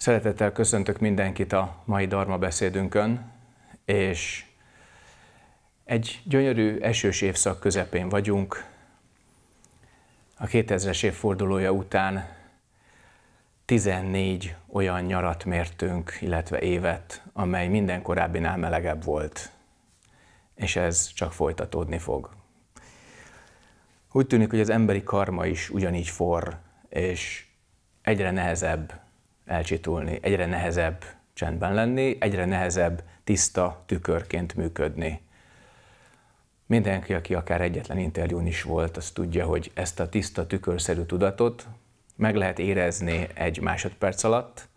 Szeretettel köszöntök mindenkit a mai Dharma beszédünkön, és egy gyönyörű esős évszak közepén vagyunk. A 2000-es évfordulója után 14 olyan nyarat mértünk, illetve évet, amely minden korábbinál melegebb volt, és ez csak folytatódni fog. Úgy tűnik, hogy az emberi karma is ugyanígy forr, és egyre nehezebb elcsitulni, egyre nehezebb csendben lenni, egyre nehezebb tiszta tükörként működni. Mindenki, aki akár egyetlen interjún is volt, az tudja, hogy ezt a tiszta tükörszerű tudatot meg lehet érezni egy másodperc alatt,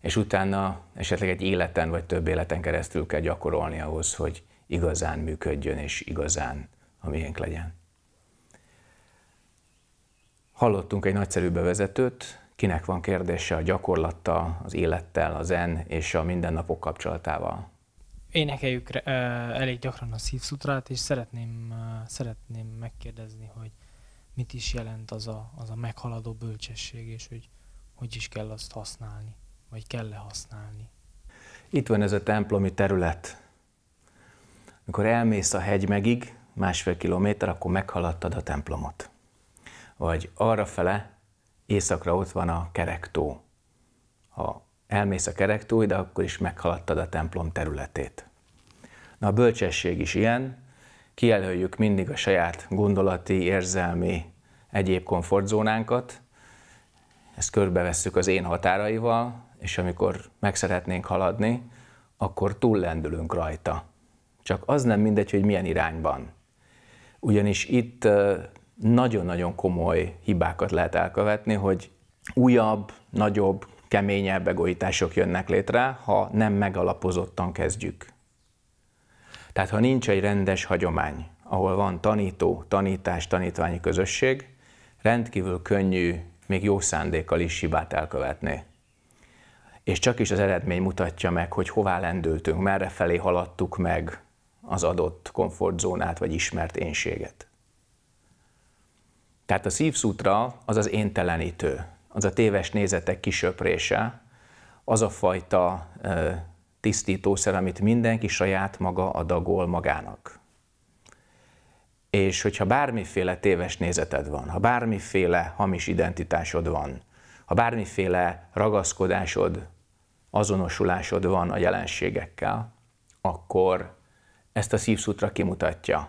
és utána esetleg egy életen vagy több életen keresztül kell gyakorolni ahhoz, hogy igazán működjön és igazán a miénk legyen. Hallottunk egy nagyszerű bevezetőt, kinek van kérdése a gyakorlattal, az élettel, a zen és a mindennapok kapcsolatával. Énekeljük eh, elég gyakran a szívszutrát, és szeretném, eh, szeretném megkérdezni, hogy mit is jelent az a, az a meghaladó bölcsesség, és hogy hogy is kell azt használni, vagy kell-e használni. Itt van ez a templomi terület. Mikor elmész a hegy megig, másfél kilométer, akkor meghaladtad a templomot. Vagy arra fele, északra ott van a kerektó. Ha elmész a kerektóig, de akkor is meghaladtad a templom területét. Na a bölcsesség is ilyen, kijelöljük mindig a saját gondolati, érzelmi, egyéb komfortzónánkat, ezt körbevesszük az én határaival, és amikor meg szeretnénk haladni, akkor túllendülünk rajta. Csak az nem mindegy, hogy milyen irányban. Ugyanis itt nagyon-nagyon komoly hibákat lehet elkövetni, hogy újabb, nagyobb, keményebb egoitások jönnek létre, ha nem megalapozottan kezdjük. Tehát ha nincs egy rendes hagyomány, ahol van tanító, tanítás, tanítványi közösség, rendkívül könnyű, még jó szándékkal is hibát elkövetni. És csak is az eredmény mutatja meg, hogy hová lendültünk, merre felé haladtuk meg az adott komfortzónát vagy ismert énséget. Tehát a szívszútra az az éntelenítő, az a téves nézetek kisöprése, az a fajta tisztítószer, amit mindenki saját maga adagol magának. És hogyha bármiféle téves nézeted van, ha bármiféle hamis identitásod van, ha bármiféle ragaszkodásod, azonosulásod van a jelenségekkel, akkor ezt a szívszútra kimutatja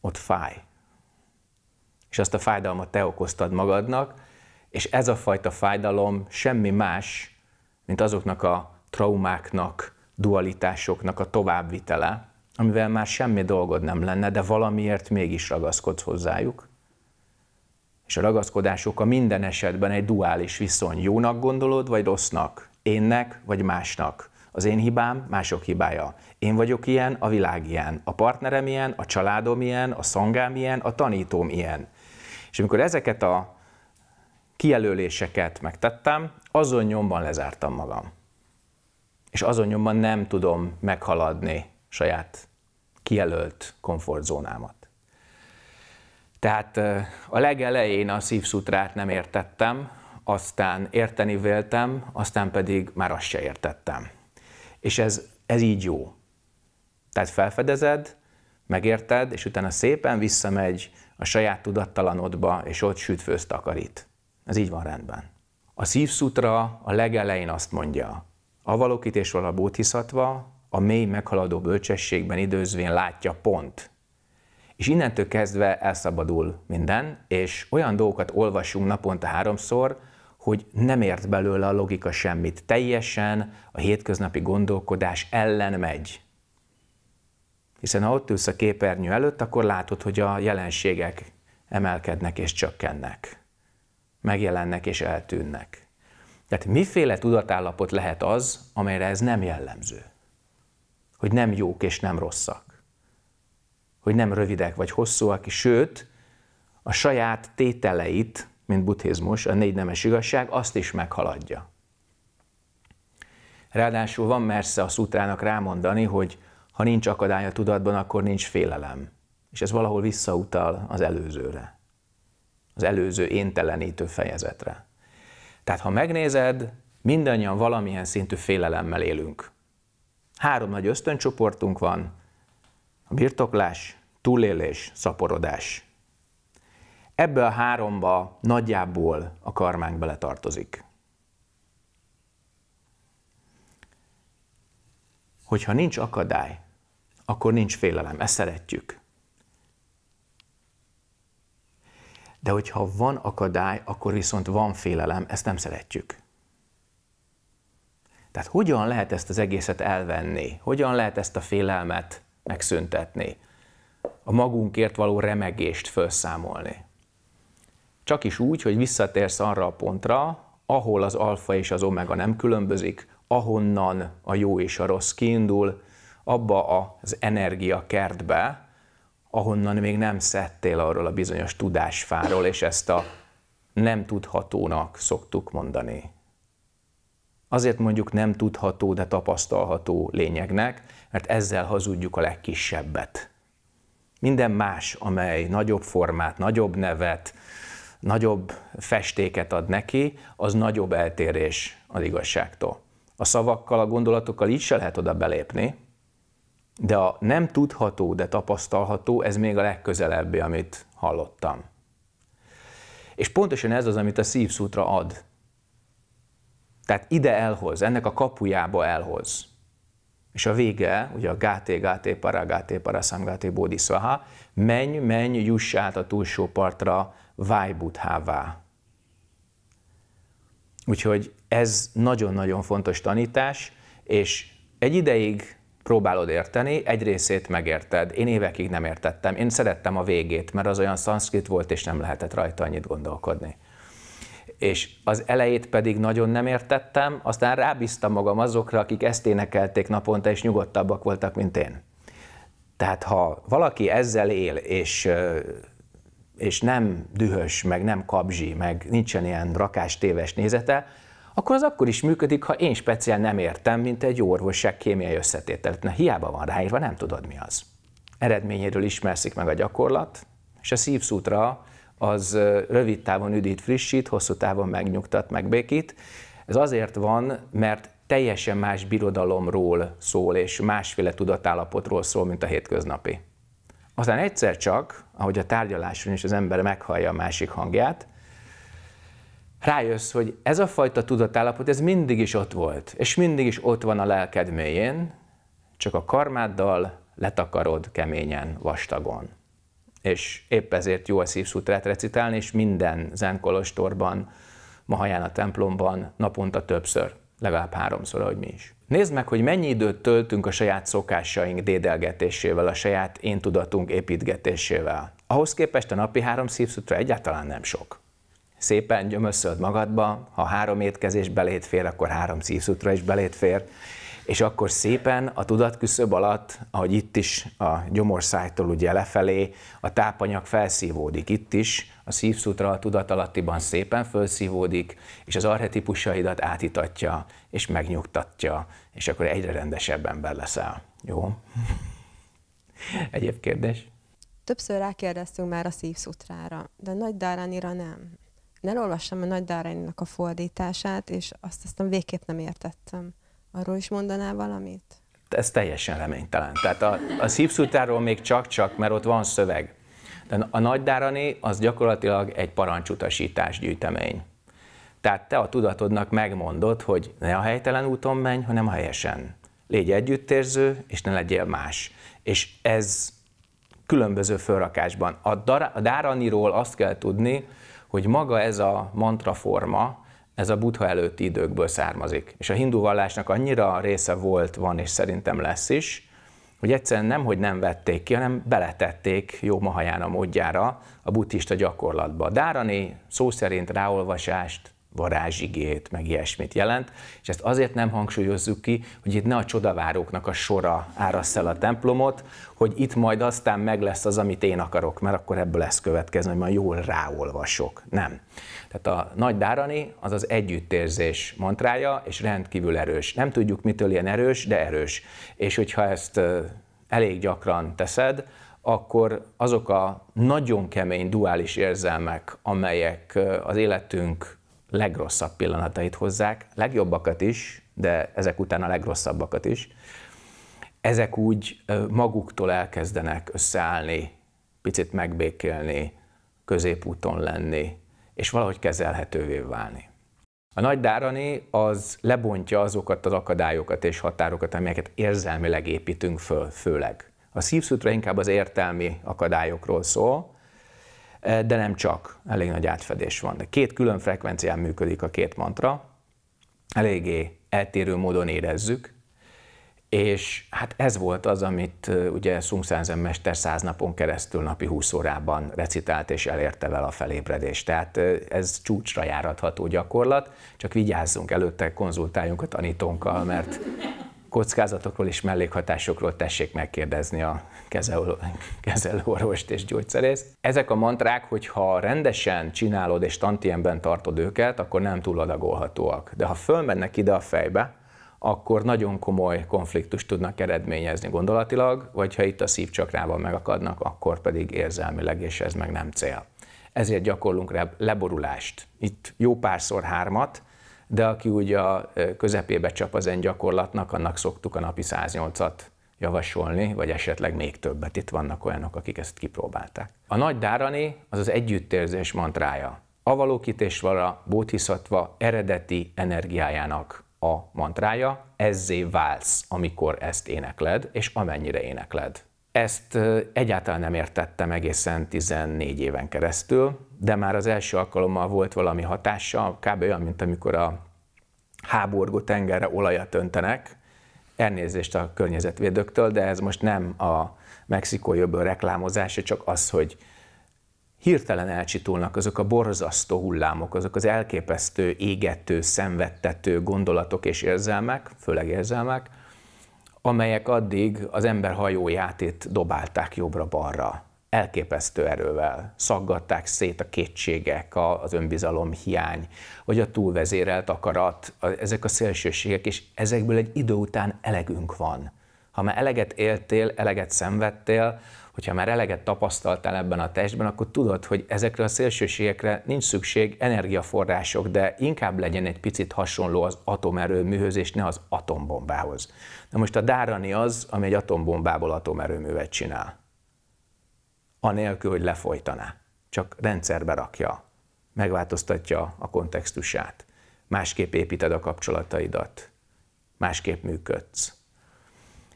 ott fáj. És azt a fájdalmat te okoztad magadnak, és ez a fajta fájdalom semmi más, mint azoknak a traumáknak, dualitásoknak a továbbvitele, amivel már semmi dolgod nem lenne, de valamiért mégis ragaszkodsz hozzájuk. És a ragaszkodás oka minden esetben egy duális viszony. Jónak gondolod, vagy rossznak? Énnek, vagy másnak? Az én hibám mások hibája. Én vagyok ilyen, a világ ilyen. A partnerem ilyen, a családom ilyen, a szangám ilyen, a tanítóm ilyen. És amikor ezeket a kijelöléseket megtettem, azon nyomban lezártam magam. És azon nyomban nem tudom meghaladni saját kijelölt komfortzónámat. Tehát a legelején a szívszutrát nem értettem, aztán érteni véltem, aztán pedig már azt se értettem. És ez, ez így jó. Tehát felfedezed, megérted, és utána szépen visszamegy a saját tudattalanodba, és ott sütfőzt takarít. Ez így van rendben. A szívszutra a legelején azt mondja, a avalokítésről a bóthiszatva, a mély meghaladó bölcsességben időzvén látja pont. És innentől kezdve elszabadul minden, és olyan dolgokat olvasunk naponta háromszor, hogy nem ért belőle a logika semmit. Teljesen a hétköznapi gondolkodás ellen megy. Hiszen ha ott ülsz a képernyő előtt, akkor látod, hogy a jelenségek emelkednek és csökkennek. Megjelennek és eltűnnek. Tehát miféle tudatállapot lehet az, amelyre ez nem jellemző? Hogy nem jók és nem rosszak. Hogy nem rövidek vagy hosszúak, sőt, a saját tételeit mint buddhizmus, a négy nemes igazság, azt is meghaladja. Ráadásul van mersze a szutrának rámondani, hogy ha nincs akadály a tudatban, akkor nincs félelem. És ez valahol visszautal az előzőre. Az előző éntelenítő fejezetre. Tehát ha megnézed, mindannyian valamilyen szintű félelemmel élünk. Három nagy ösztöncsoportunk van, a birtoklás, túlélés, szaporodás. Ebbe a háromba nagyjából a karmánk beletartozik. Hogyha nincs akadály, akkor nincs félelem, ezt szeretjük. De hogyha van akadály, akkor viszont van félelem, ezt nem szeretjük. Tehát hogyan lehet ezt az egészet elvenni? Hogyan lehet ezt a félelmet megszüntetni? A magunkért való remegést felszámolni? Csak is úgy, hogy visszatérsz arra a pontra, ahol az alfa és az omega nem különbözik, ahonnan a jó és a rossz kiindul, abba az energia kertbe, ahonnan még nem szedtél arról a bizonyos tudásfáról, és ezt a nem tudhatónak szoktuk mondani. Azért mondjuk nem tudható, de tapasztalható lényegnek, mert ezzel hazudjuk a legkisebbet. Minden más, amely nagyobb formát, nagyobb nevet, nagyobb festéket ad neki, az nagyobb eltérés az igazságtól. A szavakkal, a gondolatokkal így se lehet oda belépni, de a nem tudható, de tapasztalható, ez még a legközelebbi, amit hallottam. És pontosan ez az, amit a szívszútra ad. Tehát ide elhoz, ennek a kapujába elhoz. És a vége, ugye a gáté, gáté, para, gáté, para, szám, gáté, bodhisaha, menj, menj, juss át a túlsó partra, vájbuthává. Úgyhogy ez nagyon-nagyon fontos tanítás, és egy ideig próbálod érteni, egy részét megérted. Én évekig nem értettem, én szerettem a végét, mert az olyan szanszkrit volt, és nem lehetett rajta annyit gondolkodni. És az elejét pedig nagyon nem értettem, aztán rábíztam magam azokra, akik ezt énekelték naponta, és nyugodtabbak voltak, mint én. Tehát ha valaki ezzel él, és és nem dühös, meg nem kabzsi, meg nincsen ilyen rakás téves nézete, akkor az akkor is működik, ha én speciál nem értem, mint egy jó orvosság kémiai összetételt. Na hiába van ráírva, nem tudod mi az. Eredményéről ismerszik meg a gyakorlat, és a szívszútra az rövid távon üdít, frissít, hosszú távon megnyugtat, megbékít. Ez azért van, mert teljesen más birodalomról szól, és másféle tudatállapotról szól, mint a hétköznapi. Aztán egyszer csak, ahogy a tárgyaláson is az ember meghallja a másik hangját, rájössz, hogy ez a fajta tudatállapot, ez mindig is ott volt, és mindig is ott van a lelked mélyén, csak a karmáddal letakarod keményen, vastagon. És épp ezért jó a szívszutrát recitálni, és minden zenkolostorban, Mahaján a templomban naponta többször. Legalább háromszor, ahogy mi is. Nézd meg, hogy mennyi időt töltünk a saját szokásaink dédelgetésével, a saját én tudatunk építgetésével. Ahhoz képest a napi három szívszutra egyáltalán nem sok. Szépen gyömösszöd magadba, ha három étkezés belét fér, akkor három szívszutra is belét fér, és akkor szépen a tudatküszöb alatt, ahogy itt is a gyomorszájtól ugye lefelé, a tápanyag felszívódik itt is, a szívszutra a tudatalattiban szépen felszívódik, és az arhetipusaidat átitatja, és megnyugtatja, és akkor egyre rendesebben ember leszel. Jó? Egyéb kérdés? Többször rákérdeztünk már a szívszutrára, de Nagy Dáránira nem. Ne olvassam a Nagy Dáraninak a fordítását, és azt aztán végképp nem értettem. Arról is mondanál valamit? Ez teljesen reménytelen. Tehát a, a szívszutáról még csak-csak, mert ott van szöveg de a dárani az gyakorlatilag egy parancsutasítás gyűjtemény. Tehát te a tudatodnak megmondod, hogy ne a helytelen úton menj, hanem a helyesen. Légy együttérző, és ne legyél más. És ez különböző fölrakásban. A, dar- a dáraniról azt kell tudni, hogy maga ez a mantraforma, ez a buddha előtti időkből származik. És a hindu vallásnak annyira része volt, van és szerintem lesz is, hogy egyszerűen nem, hogy nem vették ki, hanem beletették jó a módjára a buddhista gyakorlatba. Dárani szó szerint ráolvasást, varázsigét, meg ilyesmit jelent, és ezt azért nem hangsúlyozzuk ki, hogy itt ne a csodavároknak a sora árassz el a templomot, hogy itt majd aztán meg lesz az, amit én akarok, mert akkor ebből lesz következni, hogy majd jól ráolvasok. Nem. Tehát a nagy dárani az az együttérzés mantrája, és rendkívül erős. Nem tudjuk, mitől ilyen erős, de erős. És hogyha ezt elég gyakran teszed, akkor azok a nagyon kemény duális érzelmek, amelyek az életünk legrosszabb pillanatait hozzák, legjobbakat is, de ezek után a legrosszabbakat is, ezek úgy maguktól elkezdenek összeállni, picit megbékélni, középúton lenni, és valahogy kezelhetővé válni. A nagy dárani az lebontja azokat az akadályokat és határokat, amelyeket érzelmileg építünk föl, főleg. A szívszutra inkább az értelmi akadályokról szól, Eh, de nem csak, elég nagy átfedés van. De két külön frekvencián működik a két mantra, eléggé eltérő módon érezzük, és hát ez volt az, amit eh, ugye Sung Sanzen mester száz napon keresztül napi 20 órában recitált és elérte vele a felébredést. Tehát eh, ez csúcsra járatható gyakorlat, csak vigyázzunk előtte, konzultáljunk a tanítónkkal, mert kockázatokról és mellékhatásokról tessék megkérdezni a kezelőorvost és gyógyszerészt. Ezek a mantrák, hogyha rendesen csinálod és tantiemben tartod őket, akkor nem túladagolhatóak. De ha fölmennek ide a fejbe, akkor nagyon komoly konfliktust tudnak eredményezni gondolatilag, vagy ha itt a szívcsakrában megakadnak, akkor pedig érzelmileg, és ez meg nem cél. Ezért gyakorlunk le, leborulást. Itt jó párszor hármat, de aki úgy a közepébe csap az gyakorlatnak, annak szoktuk a napi 108-at javasolni, vagy esetleg még többet. Itt vannak olyanok, akik ezt kipróbálták. A nagy dárani az az együttérzés mantrája. Avalokitésvara bóthiszatva eredeti energiájának a mantrája, ezzé válsz, amikor ezt énekled, és amennyire énekled. Ezt egyáltalán nem értettem egészen 14 éven keresztül, de már az első alkalommal volt valami hatása, kb. olyan, mint amikor a háborgó tengerre olajat öntenek, elnézést a környezetvédőktől, de ez most nem a mexikói öböl reklámozása, csak az, hogy hirtelen elcsitulnak azok a borzasztó hullámok, azok az elképesztő, égető, szenvedtető gondolatok és érzelmek, főleg érzelmek, amelyek addig az ember hajójátét dobálták jobbra-balra. Elképesztő erővel szaggatták szét a kétségek, az önbizalom hiány, vagy a túlvezérelt akarat, ezek a szélsőségek, és ezekből egy idő után elegünk van. Ha már eleget éltél, eleget szenvedtél, hogyha már eleget tapasztaltál ebben a testben, akkor tudod, hogy ezekre a szélsőségekre nincs szükség energiaforrások, de inkább legyen egy picit hasonló az atomerőműhöz, és ne az atombombához. Na most a dárani az, ami egy atombombából atomerőművet csinál. Anélkül, hogy lefolytaná. Csak rendszerbe rakja, megváltoztatja a kontextusát. Másképp építed a kapcsolataidat. Másképp működsz.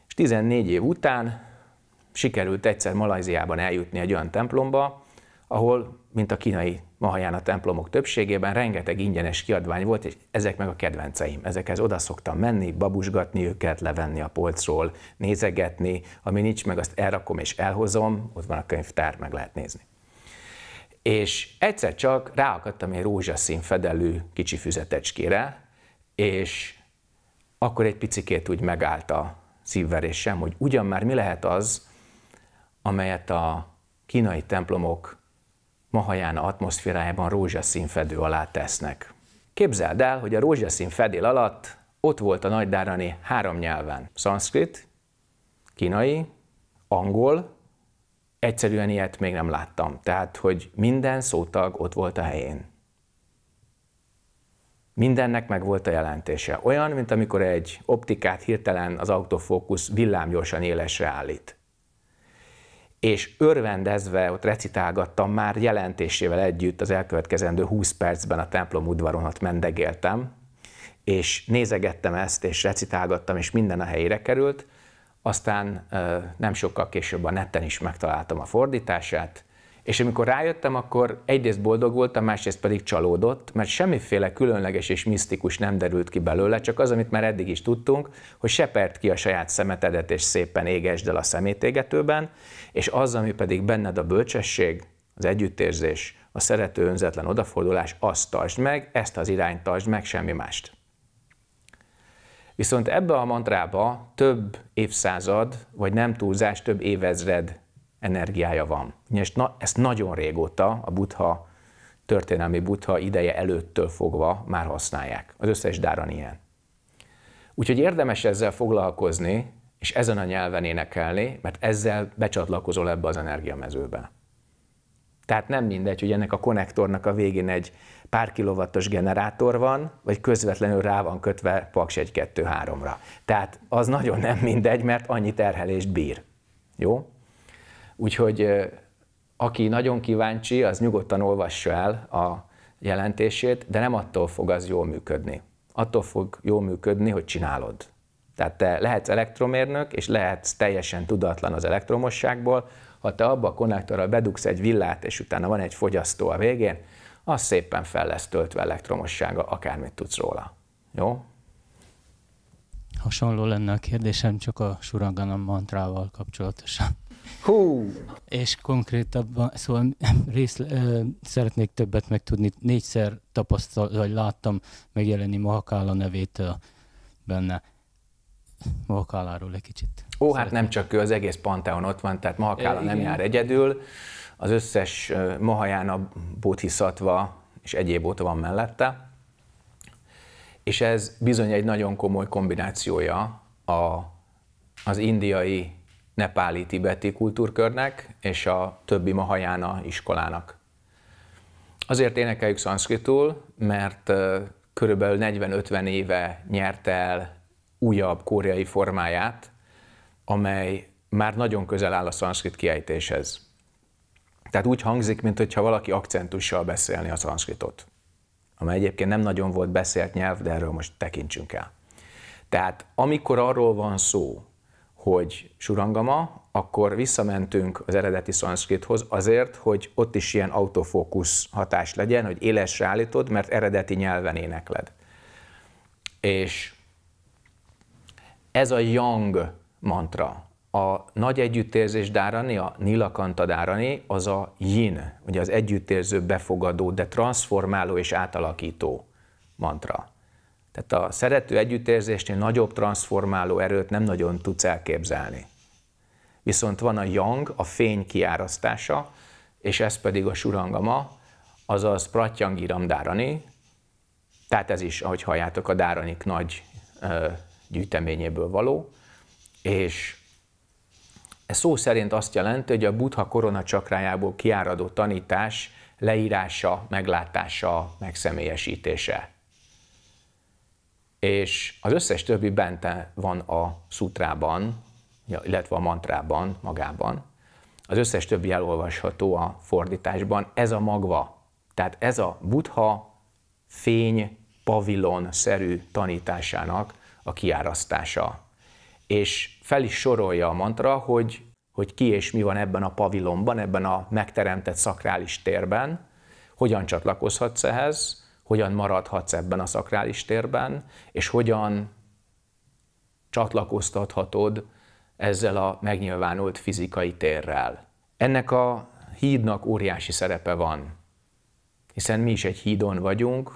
És 14 év után sikerült egyszer Malajziában eljutni egy olyan templomba, ahol, mint a kínai mahaján a templomok többségében, rengeteg ingyenes kiadvány volt, és ezek meg a kedvenceim. Ezekhez oda szoktam menni, babusgatni őket, levenni a polcról, nézegetni, ami nincs meg, azt elrakom és elhozom, ott van a könyvtár, meg lehet nézni. És egyszer csak ráakadtam egy rózsaszín fedelű kicsi füzetecskére, és akkor egy picikét úgy megállt a szívverésem, hogy ugyan már mi lehet az, amelyet a kínai templomok Mahajána atmoszférájában rózsaszín fedő alá tesznek. Képzeld el, hogy a rózsaszín fedél alatt ott volt a nagydárani három nyelven. Szanszkrit, kínai, angol, egyszerűen ilyet még nem láttam. Tehát, hogy minden szótag ott volt a helyén. Mindennek meg volt a jelentése. Olyan, mint amikor egy optikát hirtelen az autofókusz villámgyorsan élesre állít és örvendezve ott recitálgattam már jelentésével együtt az elkövetkezendő 20 percben a templom udvaron ott mendegéltem, és nézegettem ezt, és recitálgattam, és minden a helyére került. Aztán nem sokkal később a netten is megtaláltam a fordítását, és amikor rájöttem, akkor egyrészt boldog voltam, másrészt pedig csalódott, mert semmiféle különleges és misztikus nem derült ki belőle, csak az, amit már eddig is tudtunk, hogy sepert ki a saját szemetedet, és szépen égesd el a szemétégetőben, és az, ami pedig benned a bölcsesség, az együttérzés, a szerető önzetlen odafordulás, azt tartsd meg, ezt az irányt tartsd meg, semmi mást. Viszont ebbe a mantrába több évszázad, vagy nem túlzás, több évezred energiája van. És na, ezt nagyon régóta a buddha, történelmi buddha ideje előttől fogva már használják. Az összes dáran ilyen. Úgyhogy érdemes ezzel foglalkozni, és ezen a nyelven énekelni, mert ezzel becsatlakozol ebbe az energiamezőbe. Tehát nem mindegy, hogy ennek a konnektornak a végén egy pár kilovattos generátor van, vagy közvetlenül rá van kötve Paks 1, 2, 3-ra. Tehát az nagyon nem mindegy, mert annyi terhelést bír. Jó? Úgyhogy aki nagyon kíváncsi, az nyugodtan olvassa el a jelentését, de nem attól fog az jól működni. Attól fog jól működni, hogy csinálod. Tehát te lehetsz elektromérnök, és lehetsz teljesen tudatlan az elektromosságból, ha te abba a konnektorral bedugsz egy villát, és utána van egy fogyasztó a végén, az szépen fel lesz töltve elektromossága, akármit tudsz róla. Jó? Hasonló lenne a kérdésem, csak a suranganam mantrával kapcsolatosan. Hú! És konkrétabban, szóval rész, ö, szeretnék többet megtudni. Négyszer tapasztal, vagy láttam megjelenni Mahakála nevét ö, benne. Mahakáláról egy kicsit. Ó, hát szeretném. hát nem csak ő, az egész Panteon ott van, tehát Mahakála é, nem jár egyedül. Az összes Mahajána, bóthiszatva és egyéb óta van mellette. És ez bizony egy nagyon komoly kombinációja a, az indiai nepáli tibeti kultúrkörnek és a többi mahajána iskolának. Azért énekeljük szanszkritul, mert körülbelül 40-50 éve nyerte el újabb koreai formáját, amely már nagyon közel áll a szanszkrit kiejtéshez. Tehát úgy hangzik, mintha valaki akcentussal beszélni a szanszkritot, amely egyébként nem nagyon volt beszélt nyelv, de erről most tekintsünk el. Tehát amikor arról van szó, hogy surangama, akkor visszamentünk az eredeti szanszkrithoz azért, hogy ott is ilyen autofókusz hatás legyen, hogy élesre állítod, mert eredeti nyelven énekled. És ez a yang mantra, a nagy együttérzés dárani, a nilakanta dárani, az a yin, ugye az együttérző, befogadó, de transformáló és átalakító mantra. Tehát a szerető együttérzésnél nagyobb transformáló erőt nem nagyon tudsz elképzelni. Viszont van a yang, a fény kiárasztása, és ez pedig a surangama, azaz iram dárani, tehát ez is, ahogy halljátok, a dáranik nagy ö, gyűjteményéből való, és ez szó szerint azt jelenti, hogy a buddha korona csakrájából kiáradó tanítás leírása, meglátása, megszemélyesítése és az összes többi bente van a szutrában, illetve a mantrában magában. Az összes többi elolvasható a fordításban. Ez a magva, tehát ez a buddha fény pavilon-szerű tanításának a kiárasztása. És fel is sorolja a mantra, hogy, hogy ki és mi van ebben a pavilonban, ebben a megteremtett szakrális térben, hogyan csatlakozhatsz ehhez, hogyan maradhatsz ebben a szakrális térben, és hogyan csatlakoztathatod ezzel a megnyilvánult fizikai térrel. Ennek a hídnak óriási szerepe van, hiszen mi is egy hídon vagyunk,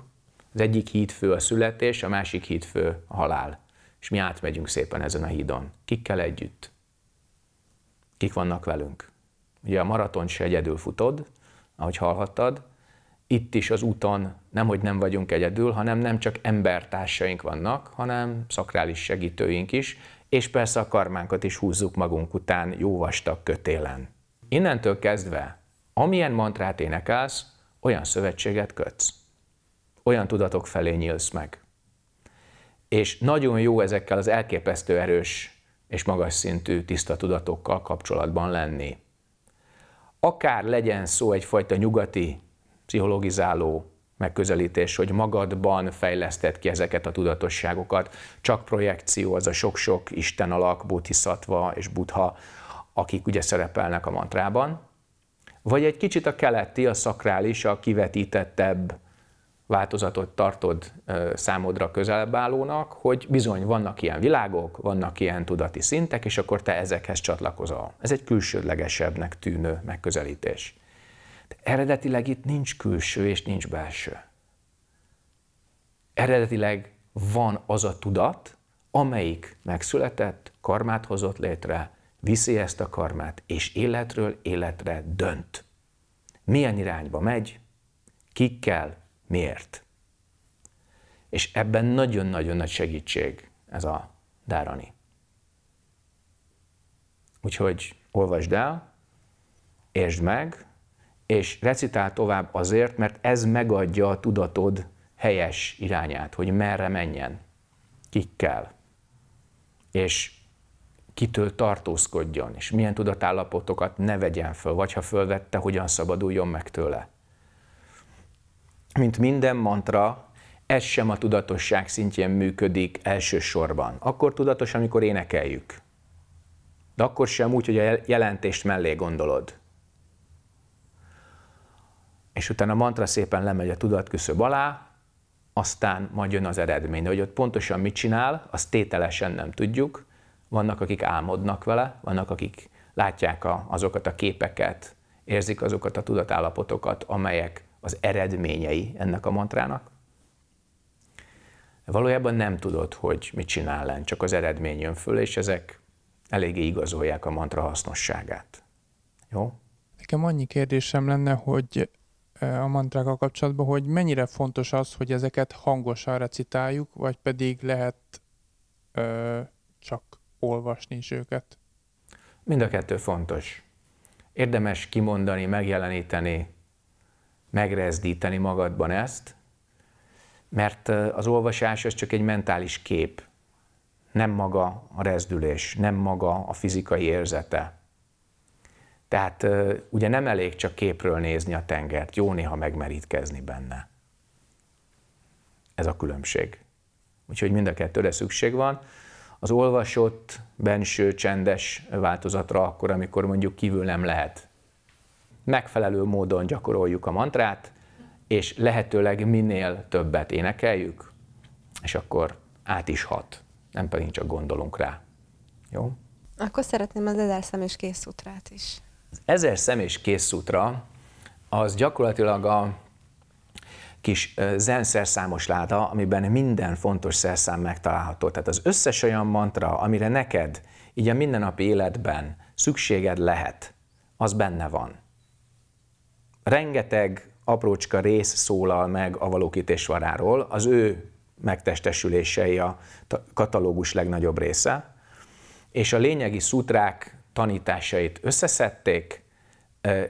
az egyik híd fő a születés, a másik híd fő a halál. És mi átmegyünk szépen ezen a hídon. Kikkel együtt? Kik vannak velünk? Ugye a maraton se egyedül futod, ahogy hallhattad, itt is az úton nemhogy nem vagyunk egyedül, hanem nem csak embertársaink vannak, hanem szakrális segítőink is, és persze a karmánkat is húzzuk magunk után jó vastag kötélen. Innentől kezdve, amilyen mantrát énekelsz, olyan szövetséget kötsz. Olyan tudatok felé nyílsz meg. És nagyon jó ezekkel az elképesztő erős és magas szintű tiszta tudatokkal kapcsolatban lenni. Akár legyen szó egyfajta nyugati pszichologizáló megközelítés, hogy magadban fejlesztett ki ezeket a tudatosságokat. Csak projekció, az a sok-sok Isten alak, buddhiszatva és buddha, akik ugye szerepelnek a mantrában. Vagy egy kicsit a keleti, a szakrális, a kivetítettebb változatot tartod számodra közelebb állónak, hogy bizony vannak ilyen világok, vannak ilyen tudati szintek, és akkor te ezekhez csatlakozol. Ez egy külsődlegesebbnek tűnő megközelítés. De eredetileg itt nincs külső és nincs belső. Eredetileg van az a tudat, amelyik megszületett, karmát hozott létre, viszi ezt a karmát, és életről életre dönt. Milyen irányba megy, kikkel, miért. És ebben nagyon-nagyon nagy segítség ez a dárani. Úgyhogy olvasd el, értsd meg, és recitál tovább azért, mert ez megadja a tudatod helyes irányát, hogy merre menjen, kikkel, és kitől tartózkodjon, és milyen tudatállapotokat ne vegyen föl, vagy ha fölvette, hogyan szabaduljon meg tőle. Mint minden mantra, ez sem a tudatosság szintjén működik elsősorban. Akkor tudatos, amikor énekeljük. De akkor sem úgy, hogy a jelentést mellé gondolod és utána a mantra szépen lemegy a tudatküszöb alá, aztán majd jön az eredmény. Hogy ott pontosan mit csinál, azt tételesen nem tudjuk. Vannak, akik álmodnak vele, vannak, akik látják a, azokat a képeket, érzik azokat a tudatállapotokat, amelyek az eredményei ennek a mantrának. Valójában nem tudod, hogy mit csinál len, csak az eredmény jön föl, és ezek eléggé igazolják a mantra hasznosságát. Jó? Nekem annyi kérdésem lenne, hogy a mantrákkal kapcsolatban, hogy mennyire fontos az, hogy ezeket hangosan recitáljuk, vagy pedig lehet ö, csak olvasni is őket? Mind a kettő fontos. Érdemes kimondani, megjeleníteni, megrezdíteni magadban ezt, mert az olvasás az csak egy mentális kép, nem maga a rezdülés, nem maga a fizikai érzete. Tehát ugye nem elég csak képről nézni a tengert, jó néha megmerítkezni benne. Ez a különbség. Úgyhogy mind a kettőre szükség van. Az olvasott, benső, csendes változatra akkor, amikor mondjuk kívül nem lehet. Megfelelő módon gyakoroljuk a mantrát, és lehetőleg minél többet énekeljük, és akkor át is hat, nem pedig csak gondolunk rá. Jó? Akkor szeretném az Ezer és Kész is ezer szemés készútra az gyakorlatilag a kis zen szerszámos láda, amiben minden fontos szerszám megtalálható. Tehát az összes olyan mantra, amire neked így a mindennapi életben szükséged lehet, az benne van. Rengeteg aprócska rész szólal meg a varáról, az ő megtestesülései a katalógus legnagyobb része, és a lényegi szutrák tanításait összeszedték,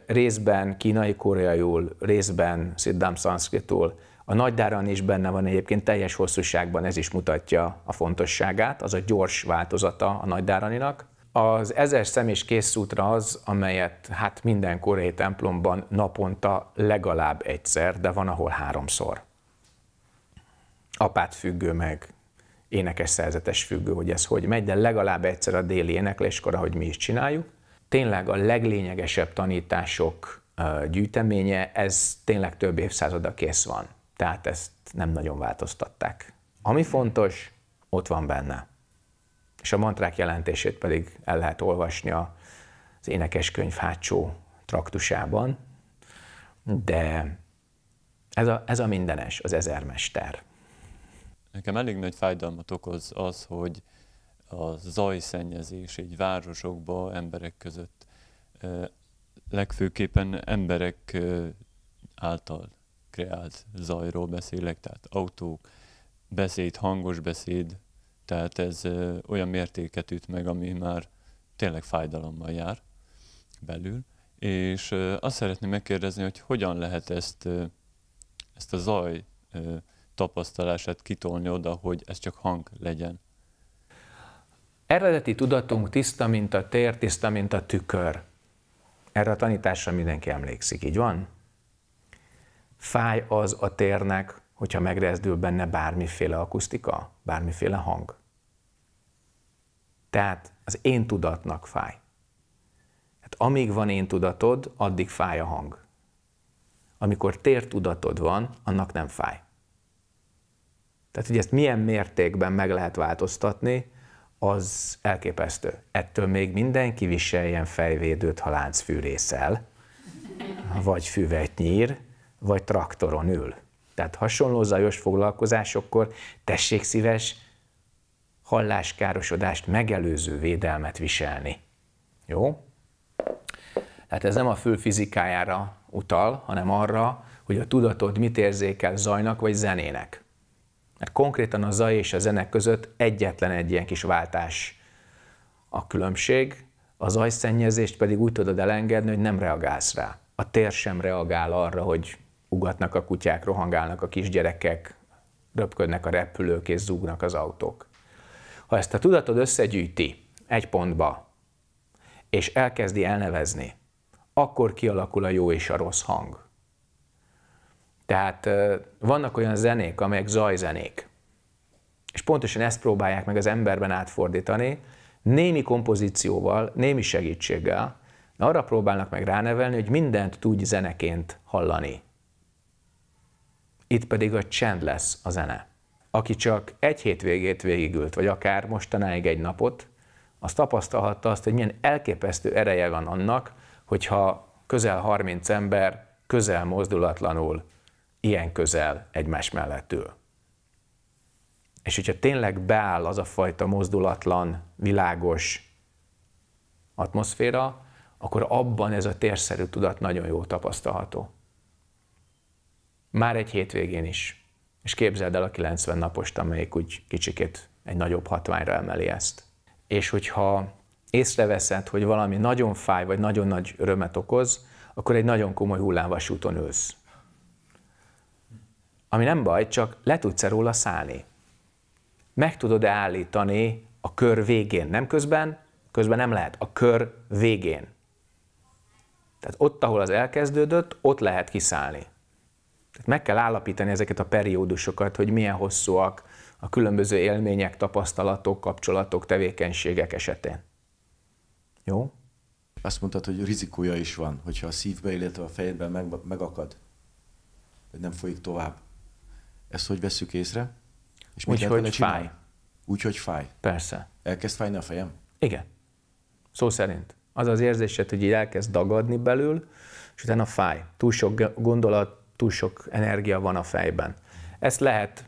részben kínai koreaiul, részben sziddám szanszkritul. A nagydáran is benne van egyébként teljes hosszúságban, ez is mutatja a fontosságát, az a gyors változata a nagydáraninak. Az ezer kész útra az, amelyet hát minden koreai templomban naponta legalább egyszer, de van ahol háromszor. Apát függő meg, énekes szerzetes függő, hogy ez hogy megy, de legalább egyszer a déli énekléskor, ahogy mi is csináljuk. Tényleg a leglényegesebb tanítások gyűjteménye, ez tényleg több évszázada kész van. Tehát ezt nem nagyon változtatták. Ami fontos, ott van benne. És a mantrák jelentését pedig el lehet olvasni az énekeskönyv hátsó traktusában, de ez a, ez a mindenes, az ezermester nekem elég nagy fájdalmat okoz az, hogy a zajszennyezés egy városokba, emberek között, legfőképpen emberek által kreált zajról beszélek, tehát autók, beszéd, hangos beszéd, tehát ez olyan mértéket üt meg, ami már tényleg fájdalommal jár belül, és azt szeretném megkérdezni, hogy hogyan lehet ezt, ezt a zaj tapasztalását kitolni oda, hogy ez csak hang legyen. Eredeti tudatunk tiszta, mint a tér, tiszta, mint a tükör. Erre a tanításra mindenki emlékszik, így van? Fáj az a térnek, hogyha megrezdül benne bármiféle akusztika, bármiféle hang. Tehát az én tudatnak fáj. Hát amíg van én tudatod, addig fáj a hang. Amikor tér tudatod van, annak nem fáj. Tehát, hogy ezt milyen mértékben meg lehet változtatni, az elképesztő. Ettől még mindenki viseljen fejvédőt, ha láncfűrészel, vagy füvet nyír, vagy traktoron ül. Tehát hasonló zajos foglalkozásokkor tessék szíves halláskárosodást megelőző védelmet viselni. Jó? Tehát ez nem a fül fizikájára utal, hanem arra, hogy a tudatod mit érzékel zajnak vagy zenének. Mert konkrétan a zaj és a zene között egyetlen egy ilyen kis váltás a különbség, a zajszennyezést pedig úgy tudod elengedni, hogy nem reagálsz rá. A tér sem reagál arra, hogy ugatnak a kutyák, rohangálnak a kisgyerekek, röpködnek a repülők és zúgnak az autók. Ha ezt a tudatod összegyűjti egy pontba, és elkezdi elnevezni, akkor kialakul a jó és a rossz hang. Tehát vannak olyan zenék, amelyek zajzenék. És pontosan ezt próbálják meg az emberben átfordítani, némi kompozícióval, némi segítséggel, arra próbálnak meg ránevelni, hogy mindent tudj zeneként hallani. Itt pedig a csend lesz a zene. Aki csak egy hétvégét végigült, vagy akár mostanáig egy napot, az tapasztalhatta azt, hogy milyen elképesztő ereje van annak, hogyha közel 30 ember közel mozdulatlanul ilyen közel egymás mellett ül. És hogyha tényleg beáll az a fajta mozdulatlan, világos atmoszféra, akkor abban ez a térszerű tudat nagyon jól tapasztalható. Már egy hétvégén is. És képzeld el a 90 napost, amelyik úgy kicsikét egy nagyobb hatványra emeli ezt. És hogyha észreveszed, hogy valami nagyon fáj, vagy nagyon nagy örömet okoz, akkor egy nagyon komoly hullámvasúton ülsz. Ami nem baj, csak le tudsz -e róla szállni. Meg tudod-e állítani a kör végén, nem közben, közben nem lehet, a kör végén. Tehát ott, ahol az elkezdődött, ott lehet kiszállni. Tehát meg kell állapítani ezeket a periódusokat, hogy milyen hosszúak a különböző élmények, tapasztalatok, kapcsolatok, tevékenységek esetén. Jó? Azt mondtad, hogy rizikója is van, hogyha a szívbe, illetve a fejedben meg, megakad, hogy nem folyik tovább. Ezt hogy veszük észre? És Úgy, hogy fáj. Úgy, hogy fáj. Persze. Elkezd fájni a fejem? Igen. Szó szerint. Az az érzésed, hogy így elkezd dagadni belül, és utána fáj. Túl sok gondolat, túl sok energia van a fejben. Ezt lehet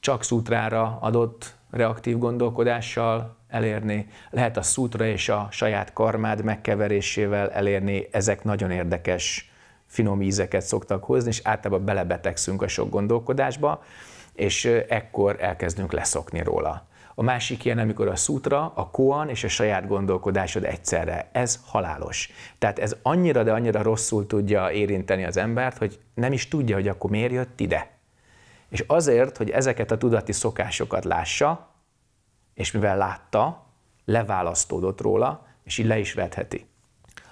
csak szútrára adott reaktív gondolkodással elérni, lehet a szútra és a saját karmád megkeverésével elérni, ezek nagyon érdekes finom ízeket szoktak hozni, és általában belebetegszünk a sok gondolkodásba, és ekkor elkezdünk leszokni róla. A másik ilyen, amikor a szútra, a koan és a saját gondolkodásod egyszerre. Ez halálos. Tehát ez annyira, de annyira rosszul tudja érinteni az embert, hogy nem is tudja, hogy akkor miért jött ide. És azért, hogy ezeket a tudati szokásokat lássa, és mivel látta, leválasztódott róla, és így le is vedheti.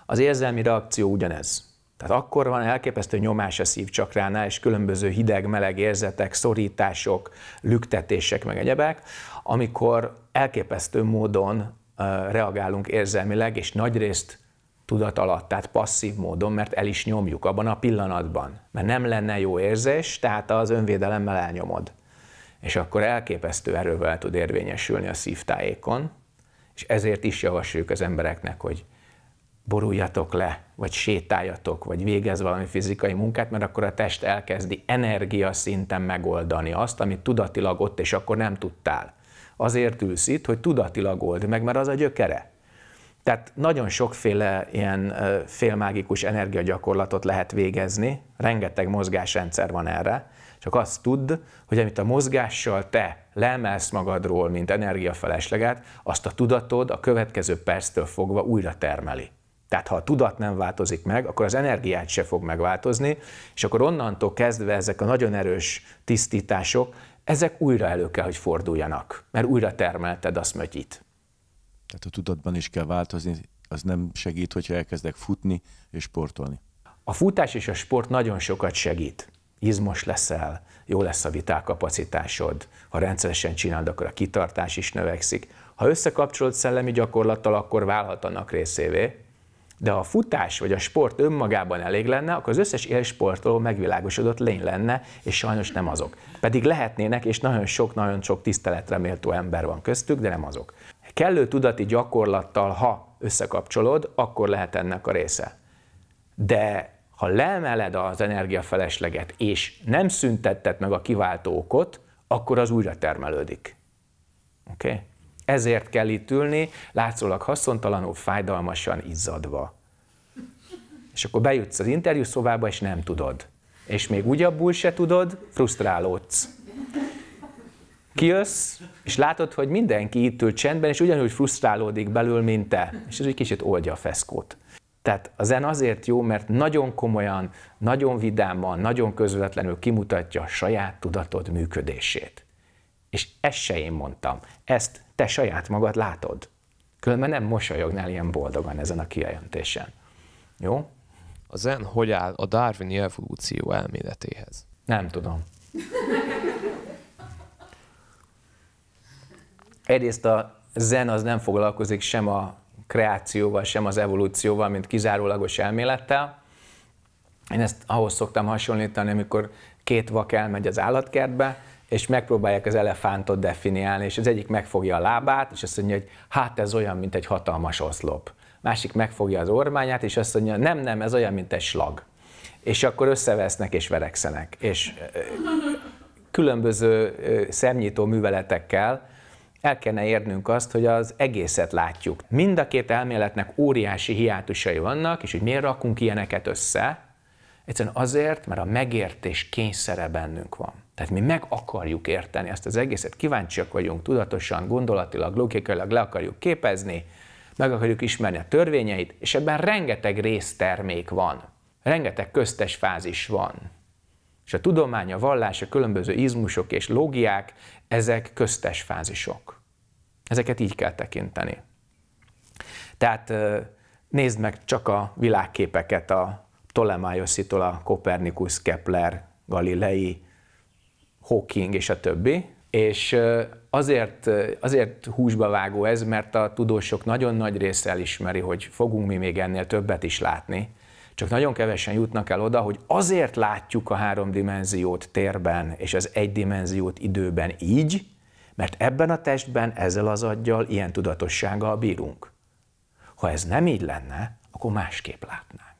Az érzelmi reakció ugyanez. Tehát akkor van elképesztő nyomás a szívcsakránál, és különböző hideg-meleg érzetek, szorítások, lüktetések, meg egyebek, amikor elképesztő módon reagálunk érzelmileg, és nagyrészt tudat alatt, tehát passzív módon, mert el is nyomjuk abban a pillanatban. Mert nem lenne jó érzés, tehát az önvédelemmel elnyomod. És akkor elképesztő erővel tud érvényesülni a szívtájékon, és ezért is javasoljuk az embereknek, hogy boruljatok le, vagy sétáljatok, vagy végez valami fizikai munkát, mert akkor a test elkezdi energiaszinten megoldani azt, amit tudatilag ott és akkor nem tudtál. Azért ülsz itt, hogy tudatilag old meg, mert az a gyökere. Tehát nagyon sokféle ilyen félmágikus energiagyakorlatot lehet végezni, rengeteg mozgásrendszer van erre, csak azt tudd, hogy amit a mozgással te lemelsz magadról, mint energiafelesleget, azt a tudatod a következő perctől fogva újra termeli. Tehát ha a tudat nem változik meg, akkor az energiát se fog megváltozni, és akkor onnantól kezdve ezek a nagyon erős tisztítások, ezek újra elő kell, hogy forduljanak, mert újra termelted azt mögyit. Tehát a tudatban is kell változni, az nem segít, hogyha elkezdek futni és sportolni. A futás és a sport nagyon sokat segít. Izmos leszel, jó lesz a vitálkapacitásod, ha rendszeresen csinálod, akkor a kitartás is növekszik. Ha összekapcsolod szellemi gyakorlattal, akkor válhat annak részévé, de ha a futás vagy a sport önmagában elég lenne, akkor az összes élsportoló megvilágosodott lény lenne, és sajnos nem azok. Pedig lehetnének, és nagyon sok, nagyon sok tiszteletre méltó ember van köztük, de nem azok. Kellő tudati gyakorlattal, ha összekapcsolod, akkor lehet ennek a része. De ha leemeled az energiafelesleget, és nem szüntetted meg a kiváltó okot, akkor az újra termelődik. Oké? Okay? Ezért kell itt ülni, látszólag haszontalanul, fájdalmasan, izzadva. És akkor bejutsz az interjú szobába, és nem tudod. És még ugyabbul se tudod, frusztrálódsz. Kijössz, és látod, hogy mindenki itt ül csendben, és ugyanúgy frusztrálódik belül, mint te. És ez egy kicsit oldja a feszkót. Tehát a zen azért jó, mert nagyon komolyan, nagyon vidáman, nagyon közvetlenül kimutatja a saját tudatod működését. És ezt se én mondtam. Ezt te saját magad látod. Különben nem mosolyognál ilyen boldogan ezen a kijelentésen. Jó? A zen hogy áll a darwini evolúció elméletéhez? Nem tudom. Egyrészt a zen az nem foglalkozik sem a kreációval, sem az evolúcióval, mint kizárólagos elmélettel. Én ezt ahhoz szoktam hasonlítani, amikor két vak elmegy az állatkertbe, és megpróbálják az elefántot definiálni, és az egyik megfogja a lábát, és azt mondja, hogy hát ez olyan, mint egy hatalmas oszlop. Másik megfogja az ormányát, és azt mondja, nem, nem, ez olyan, mint egy slag. És akkor összevesznek és verekszenek. És különböző szemnyitó műveletekkel el kellene érnünk azt, hogy az egészet látjuk. Mind a két elméletnek óriási hiátusai vannak, és hogy miért rakunk ilyeneket össze, Egyszerűen azért, mert a megértés kényszere bennünk van. Tehát mi meg akarjuk érteni ezt az egészet, kíváncsiak vagyunk tudatosan, gondolatilag, logikailag le akarjuk képezni, meg akarjuk ismerni a törvényeit, és ebben rengeteg résztermék van, rengeteg köztes fázis van. És a tudomány, a vallás, a különböző izmusok és logiák, ezek köztes fázisok. Ezeket így kell tekinteni. Tehát nézd meg csak a világképeket a Ptolemaioszitól a Kopernikus, Kepler, Galilei, Hawking és a többi. És azért, azért húsba vágó ez, mert a tudósok nagyon nagy része elismeri, hogy fogunk mi még ennél többet is látni, csak nagyon kevesen jutnak el oda, hogy azért látjuk a három dimenziót térben, és az egy dimenziót időben így, mert ebben a testben ezzel az aggyal, ilyen tudatossággal bírunk. Ha ez nem így lenne, akkor másképp látnánk.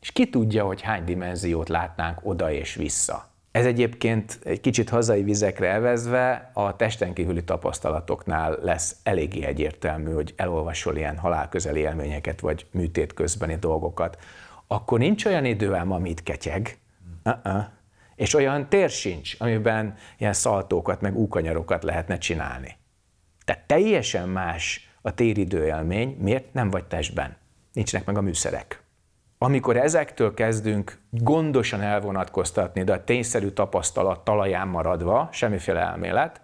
És ki tudja, hogy hány dimenziót látnánk oda és vissza. Ez egyébként egy kicsit hazai vizekre elvezve a testen kívüli tapasztalatoknál lesz eléggé egyértelmű, hogy elolvasol ilyen halálközeli élményeket, vagy műtét közbeni dolgokat. Akkor nincs olyan időem, amit ketyeg, uh-uh. és olyan tér sincs, amiben ilyen szaltókat, meg úkanyarokat lehetne csinálni. Tehát teljesen más a téridőélmény, miért nem vagy testben? Nincsenek meg a műszerek amikor ezektől kezdünk gondosan elvonatkoztatni, de a tényszerű tapasztalat talaján maradva, semmiféle elmélet,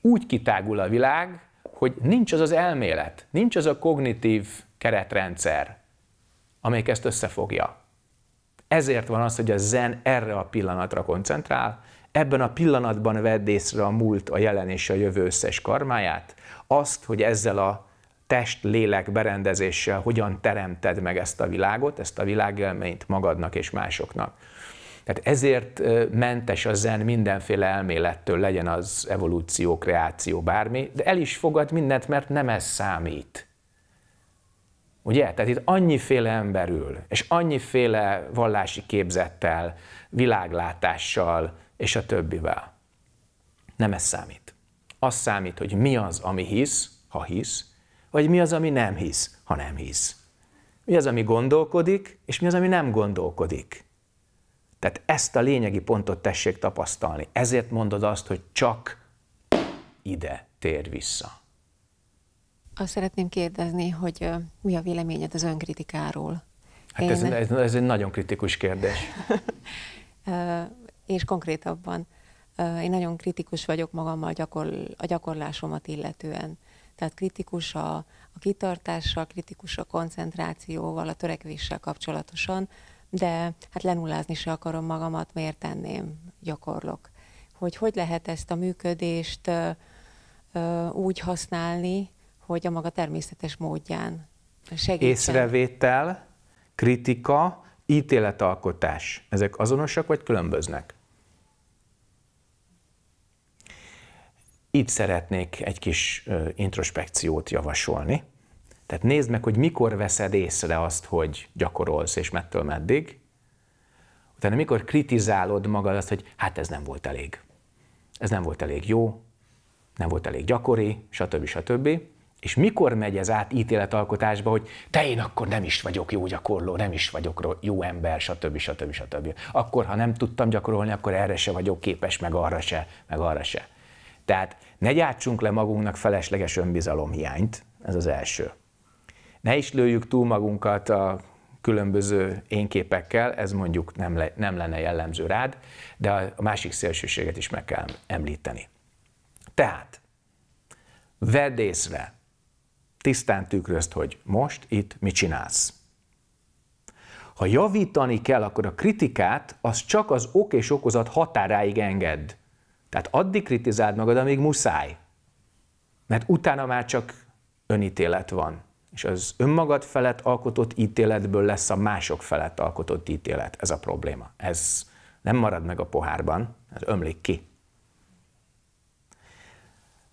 úgy kitágul a világ, hogy nincs az az elmélet, nincs az a kognitív keretrendszer, amelyik ezt összefogja. Ezért van az, hogy a zen erre a pillanatra koncentrál, ebben a pillanatban vedd észre a múlt, a jelen és a jövő összes karmáját, azt, hogy ezzel a test-lélek berendezéssel hogyan teremted meg ezt a világot, ezt a világélményt magadnak és másoknak. Tehát ezért mentes a zen mindenféle elmélettől, legyen az evolúció, kreáció, bármi, de el is fogad mindent, mert nem ez számít. Ugye? Tehát itt annyiféle emberül, és annyiféle vallási képzettel, világlátással, és a többivel. Nem ez számít. Az számít, hogy mi az, ami hisz, ha hisz, vagy mi az, ami nem hisz, ha nem hisz. Mi az, ami gondolkodik, és mi az, ami nem gondolkodik. Tehát ezt a lényegi pontot tessék tapasztalni. Ezért mondod azt, hogy csak ide tér vissza. Azt szeretném kérdezni, hogy mi a véleményed az önkritikáról? Hát Én... ez, ez, ez egy nagyon kritikus kérdés. és konkrétabban, én nagyon kritikus vagyok magammal gyakor, a gyakorlásomat illetően tehát kritikus a, a kitartással, kritikus a koncentrációval, a törekvéssel kapcsolatosan, de hát lenullázni se akarom magamat, miért tenném, gyakorlok. Hogy hogy lehet ezt a működést ö, ö, úgy használni, hogy a maga természetes módján segítsen. Észrevétel, kritika, ítéletalkotás. Ezek azonosak vagy különböznek? itt szeretnék egy kis introspekciót javasolni. Tehát nézd meg, hogy mikor veszed észre azt, hogy gyakorolsz, és mettől meddig. Utána mikor kritizálod magad azt, hogy hát ez nem volt elég. Ez nem volt elég jó, nem volt elég gyakori, stb. stb. És mikor megy ez át ítéletalkotásba, hogy te én akkor nem is vagyok jó gyakorló, nem is vagyok jó ember, stb. stb. stb. Akkor, ha nem tudtam gyakorolni, akkor erre se vagyok képes, meg arra se, meg arra se. Tehát ne gyártsunk le magunknak felesleges önbizalomhiányt, ez az első. Ne is lőjük túl magunkat a különböző énképekkel, ez mondjuk nem, le, nem lenne jellemző rád, de a másik szélsőséget is meg kell említeni. Tehát, vedd észre, tisztán tükrözd, hogy most itt mit csinálsz. Ha javítani kell, akkor a kritikát az csak az ok és okozat határáig engedd. Tehát addig kritizáld magad, amíg muszáj. Mert utána már csak önítélet van. És az önmagad felett alkotott ítéletből lesz a mások felett alkotott ítélet. Ez a probléma. Ez nem marad meg a pohárban, ez ömlik ki.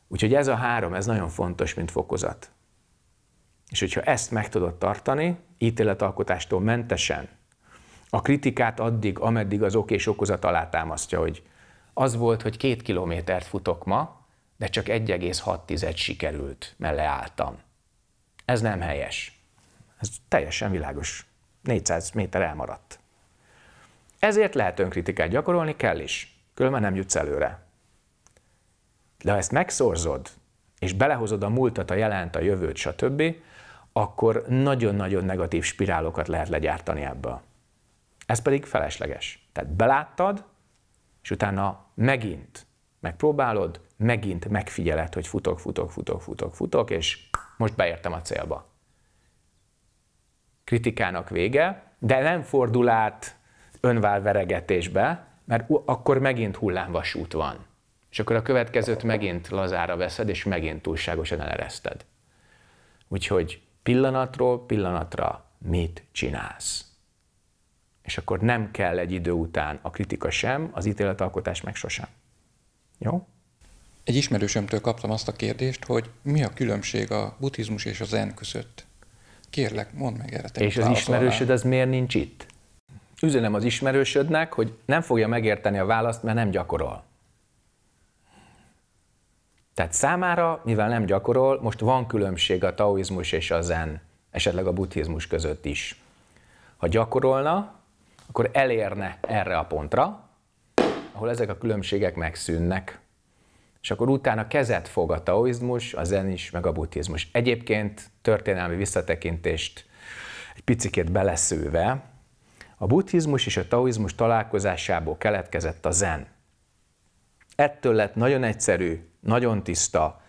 Úgyhogy ez a három, ez nagyon fontos, mint fokozat. És hogyha ezt meg tudod tartani, ítéletalkotástól mentesen, a kritikát addig, ameddig az ok és okozat alátámasztja, hogy az volt, hogy két kilométert futok ma, de csak 1,6 sikerült, mert leálltam. Ez nem helyes. Ez teljesen világos. 400 méter elmaradt. Ezért lehet önkritikát gyakorolni, kell is. Különben nem jutsz előre. De ha ezt megszorzod, és belehozod a múltat, a jelent, a jövőt, stb., akkor nagyon-nagyon negatív spirálokat lehet legyártani ebből. Ez pedig felesleges. Tehát beláttad, és utána megint megpróbálod, megint megfigyeled, hogy futok, futok, futok, futok, futok, és most beértem a célba. Kritikának vége, de nem fordul át önválveregetésbe, mert akkor megint hullámvasút van. És akkor a következőt megint lazára veszed, és megint túlságosan elereszted. Úgyhogy pillanatról pillanatra mit csinálsz? és akkor nem kell egy idő után a kritika sem, az ítéletalkotás meg sosem. Jó? Egy ismerősömtől kaptam azt a kérdést, hogy mi a különbség a buddhizmus és a zen között. Kérlek, mondd meg erre. és az ismerősöd az miért nincs itt? Üzenem az ismerősödnek, hogy nem fogja megérteni a választ, mert nem gyakorol. Tehát számára, mivel nem gyakorol, most van különbség a taoizmus és a zen, esetleg a buddhizmus között is. Ha gyakorolna, akkor elérne erre a pontra, ahol ezek a különbségek megszűnnek. És akkor utána kezet fog a taoizmus, a zen is, meg a buddhizmus. Egyébként történelmi visszatekintést egy picikét beleszőve, a buddhizmus és a taoizmus találkozásából keletkezett a zen. Ettől lett nagyon egyszerű, nagyon tiszta,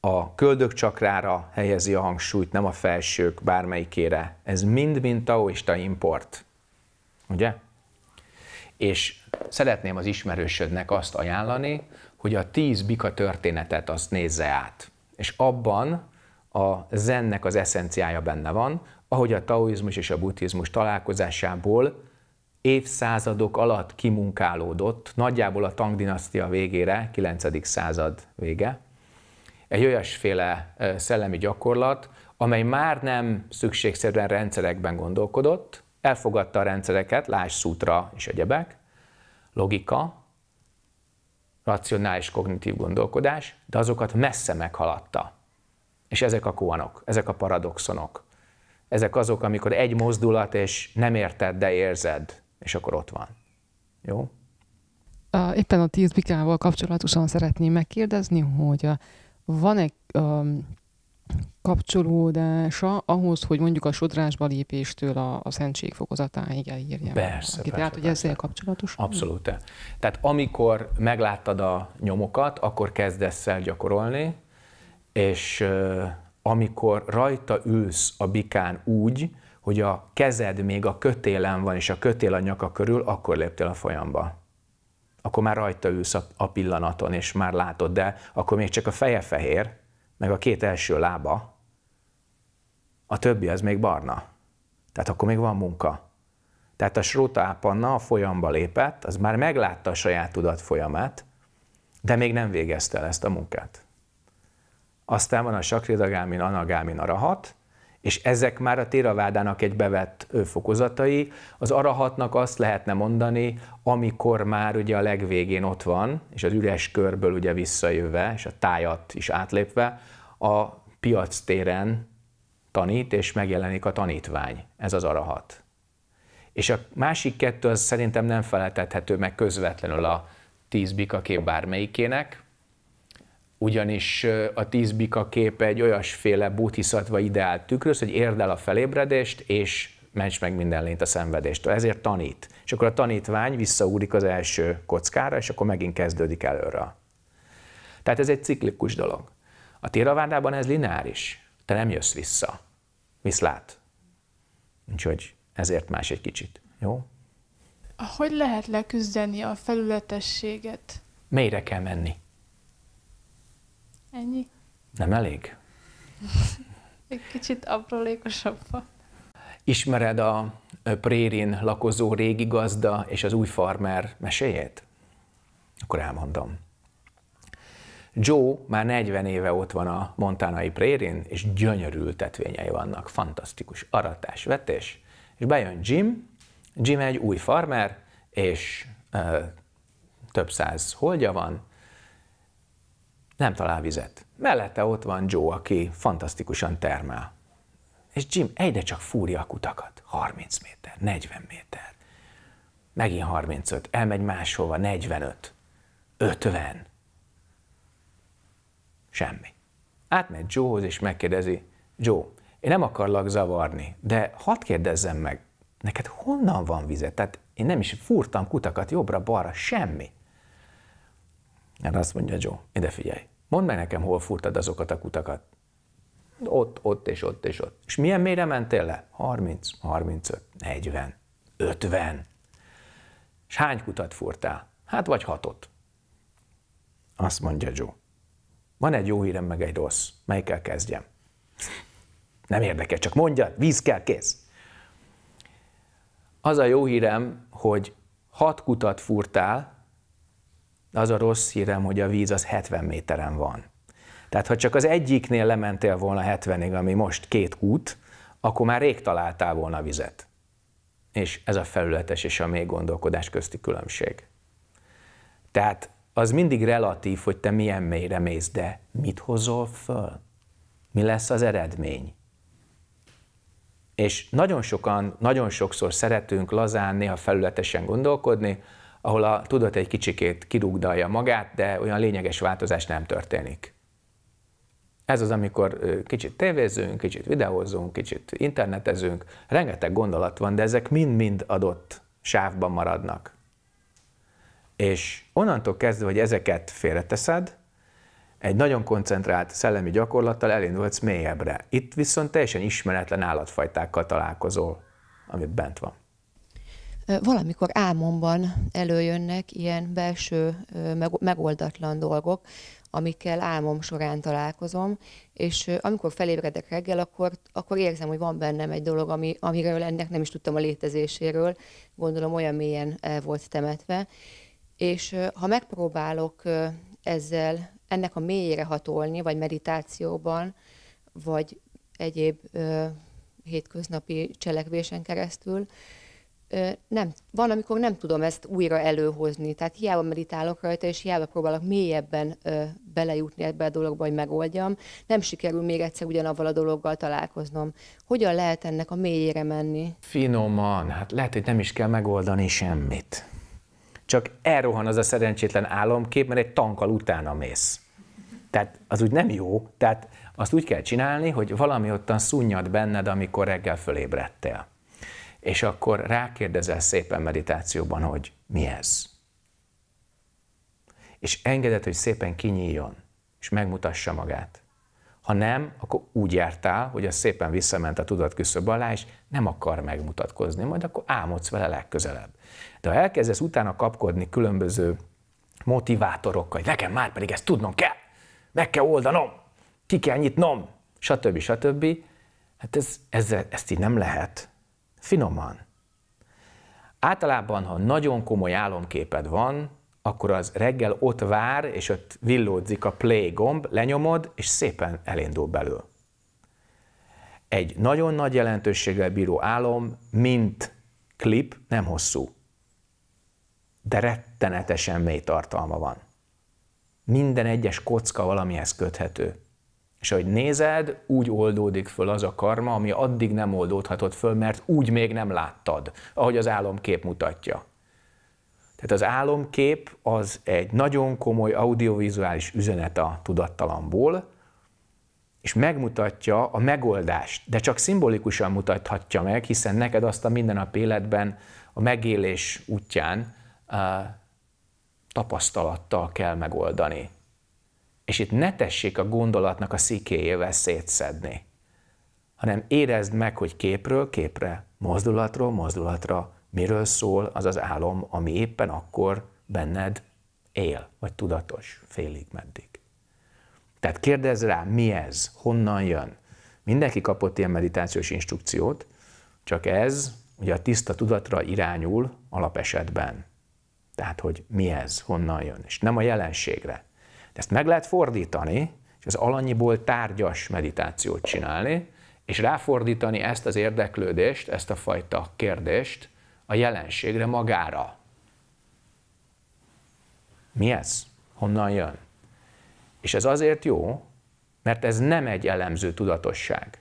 a köldök csakrára helyezi a hangsúlyt, nem a felsők bármelyikére. Ez mind-mind taoista import. Ugye? És szeretném az ismerősödnek azt ajánlani, hogy a tíz bika történetet azt nézze át. És abban a zennek az eszenciája benne van, ahogy a taoizmus és a buddhizmus találkozásából évszázadok alatt kimunkálódott, nagyjából a Tang dinasztia végére, 9. század vége, egy olyasféle szellemi gyakorlat, amely már nem szükségszerűen rendszerekben gondolkodott, Elfogadta a rendszereket, láss szútra és egyebek, logika, racionális kognitív gondolkodás, de azokat messze meghaladta. És ezek a kuanok, ezek a paradoxonok. Ezek azok, amikor egy mozdulat, és nem érted, de érzed, és akkor ott van. Jó? Éppen a tíz bikával kapcsolatosan szeretném megkérdezni, hogy van-e um, kapcsolódása ahhoz, hogy mondjuk a sodrásba lépéstől a, a szentség fokozatáig elírja. Persze, persze. Tehát, hogy ezzel kapcsolatos? Abszolút. Tehát amikor megláttad a nyomokat, akkor kezdesz el gyakorolni, és euh, amikor rajta ülsz a bikán úgy, hogy a kezed még a kötélen van, és a kötél a nyaka körül, akkor léptél a folyamba akkor már rajta ülsz a, a pillanaton, és már látod, de akkor még csak a feje fehér, meg a két első lába, a többi az még barna. Tehát akkor még van munka. Tehát a Sróta Ápanna a folyamba lépett, az már meglátta a saját tudat folyamát, de még nem végezte el ezt a munkát. Aztán van a Sakridagámin, Anagámin, Arahat, és ezek már a téravádának egy bevett fokozatai. Az arahatnak azt lehetne mondani, amikor már ugye a legvégén ott van, és az üres körből ugye visszajöve, és a tájat is átlépve, a piac téren tanít, és megjelenik a tanítvány. Ez az arahat. És a másik kettő az szerintem nem feleltethető meg közvetlenül a tíz bika kép bármelyikének, ugyanis a tíz bika kép egy olyasféle buddhiszatva ideált tükröz, hogy érd el a felébredést, és ments meg minden lényt a szenvedéstől. Ezért tanít. És akkor a tanítvány visszaúrik az első kockára, és akkor megint kezdődik előre Tehát ez egy ciklikus dolog. A téravádában ez lineáris. Te nem jössz vissza. Viszlát. Úgyhogy ezért más egy kicsit. Jó? Hogy lehet leküzdeni a felületességet? Mélyre kell menni. Ennyi? Nem elég? egy kicsit aprólékosabban. Ismered a prérin lakozó régi gazda és az új farmer meséjét? Akkor elmondom. Joe már 40 éve ott van a montanai prérin, és gyönyörű ültetvényei vannak, fantasztikus aratás, vetés, és bejön Jim, Jim egy új farmer, és ö, több száz holdja van, nem talál vizet. Mellette ott van Joe, aki fantasztikusan termel. És Jim egyre csak fúrja a kutakat. 30 méter, 40 méter. Megint 35, elmegy máshova, 45, 50. Semmi. Átmegy Joehoz és megkérdezi, Joe, én nem akarlak zavarni, de hadd kérdezzem meg, neked honnan van vizet? Tehát én nem is furtam kutakat jobbra-balra, semmi. Erre hát azt mondja Joe, ide figyelj, mondd meg nekem, hol furtad azokat a kutakat. Ott, ott és ott és ott. És milyen mélyre mentél le? 30, 35, 40, 50. És hány kutat furtál? Hát vagy hatot. Azt mondja Joe. Van egy jó hírem, meg egy rossz. Melyikkel kezdjem? Nem érdekel, csak mondja, víz kell, kész. Az a jó hírem, hogy hat kutat furtál, az a rossz hírem, hogy a víz az 70 méteren van. Tehát ha csak az egyiknél lementél volna 70-ig, ami most két kút, akkor már rég találtál volna a vizet. És ez a felületes és a mély gondolkodás közti különbség. Tehát az mindig relatív, hogy te milyen mélyre mész, de mit hozol föl? Mi lesz az eredmény? És nagyon sokan, nagyon sokszor szeretünk lazán, néha felületesen gondolkodni, ahol a tudat egy kicsikét kirúgdalja magát, de olyan lényeges változás nem történik. Ez az, amikor kicsit tévézzünk, kicsit videózunk, kicsit internetezünk, rengeteg gondolat van, de ezek mind-mind adott sávban maradnak. És onnantól kezdve, hogy ezeket félreteszed, egy nagyon koncentrált szellemi gyakorlattal elindulsz mélyebbre. Itt viszont teljesen ismeretlen állatfajtákkal találkozol, amit bent van. Valamikor álmomban előjönnek ilyen belső megoldatlan dolgok, amikkel álmom során találkozom, és amikor felébredek reggel, akkor, akkor érzem, hogy van bennem egy dolog, ami, amiről ennek nem is tudtam a létezéséről, gondolom olyan mélyen el volt temetve, és ha megpróbálok ezzel ennek a mélyére hatolni, vagy meditációban, vagy egyéb ö, hétköznapi cselekvésen keresztül, ö, nem, van, amikor nem tudom ezt újra előhozni. Tehát hiába meditálok rajta, és hiába próbálok mélyebben ö, belejutni ebbe a dologba, hogy megoldjam, nem sikerül még egyszer ugyanavval a dologgal találkoznom. Hogyan lehet ennek a mélyére menni? Finoman, hát lehet, hogy nem is kell megoldani semmit csak elrohan az a szerencsétlen álomkép, mert egy tankkal utána mész. Tehát az úgy nem jó, tehát azt úgy kell csinálni, hogy valami ottan szunnyad benned, amikor reggel fölébredtél. És akkor rákérdezel szépen meditációban, hogy mi ez. És engeded, hogy szépen kinyíljon, és megmutassa magát. Ha nem, akkor úgy jártál, hogy az szépen visszament a tudat küszöb alá, és nem akar megmutatkozni, majd akkor álmodsz vele legközelebb. De ha elkezdesz utána kapkodni különböző motivátorokkal, hogy nekem már pedig ezt tudnom kell, meg kell oldanom, ki kell nyitnom, stb. stb. Hát ez, ez, ezt így nem lehet. Finoman. Általában, ha nagyon komoly álomképed van, akkor az reggel ott vár, és ott villódzik a play gomb, lenyomod, és szépen elindul belül. Egy nagyon nagy jelentőséggel bíró álom, mint klip, nem hosszú de rettenetesen mély tartalma van. Minden egyes kocka valamihez köthető. És ahogy nézed, úgy oldódik föl az a karma, ami addig nem oldódhatott föl, mert úgy még nem láttad, ahogy az álomkép mutatja. Tehát az álomkép az egy nagyon komoly audiovizuális üzenet a tudattalamból, és megmutatja a megoldást, de csak szimbolikusan mutathatja meg, hiszen neked azt a minden életben, a megélés útján tapasztalattal kell megoldani. És itt ne tessék a gondolatnak a szikéjével szétszedni, hanem érezd meg, hogy képről képre, mozdulatról mozdulatra, miről szól az az álom, ami éppen akkor benned él, vagy tudatos, félig meddig. Tehát kérdezz rá, mi ez, honnan jön. Mindenki kapott ilyen meditációs instrukciót, csak ez ugye a tiszta tudatra irányul alapesetben. Tehát, hogy mi ez, honnan jön, és nem a jelenségre. De ezt meg lehet fordítani, és az alanyiból tárgyas meditációt csinálni, és ráfordítani ezt az érdeklődést, ezt a fajta kérdést a jelenségre magára. Mi ez? Honnan jön? És ez azért jó, mert ez nem egy elemző tudatosság.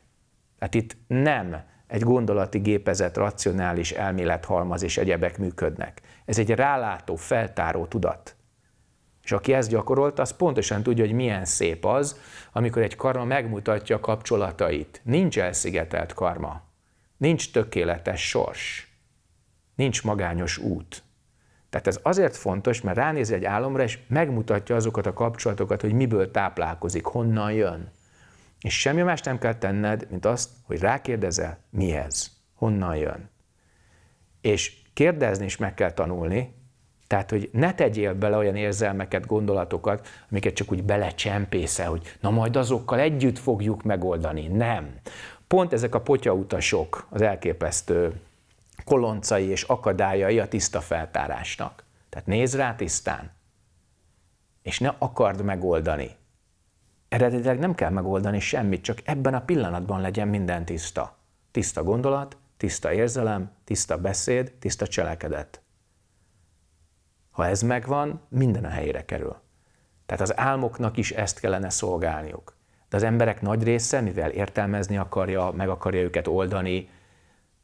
Tehát itt nem egy gondolati gépezet, racionális elmélethalmaz és egyebek működnek. Ez egy rálátó, feltáró tudat. És aki ezt gyakorolta, az pontosan tudja, hogy milyen szép az, amikor egy karma megmutatja a kapcsolatait. Nincs elszigetelt karma, nincs tökéletes sors, nincs magányos út. Tehát ez azért fontos, mert ránéz egy álomra, és megmutatja azokat a kapcsolatokat, hogy miből táplálkozik, honnan jön. És semmi más nem kell tenned, mint azt, hogy rákérdezel, mi ez, honnan jön. És kérdezni is meg kell tanulni, tehát, hogy ne tegyél bele olyan érzelmeket, gondolatokat, amiket csak úgy belecsempészel, hogy na majd azokkal együtt fogjuk megoldani. Nem. Pont ezek a potyautasok az elképesztő koloncai és akadályai a tiszta feltárásnak. Tehát nézd rá tisztán, és ne akard megoldani. Eredetileg nem kell megoldani semmit, csak ebben a pillanatban legyen minden tiszta. Tiszta gondolat, tiszta érzelem, tiszta beszéd, tiszta cselekedet. Ha ez megvan, minden a helyére kerül. Tehát az álmoknak is ezt kellene szolgálniuk. De az emberek nagy része, mivel értelmezni akarja, meg akarja őket oldani,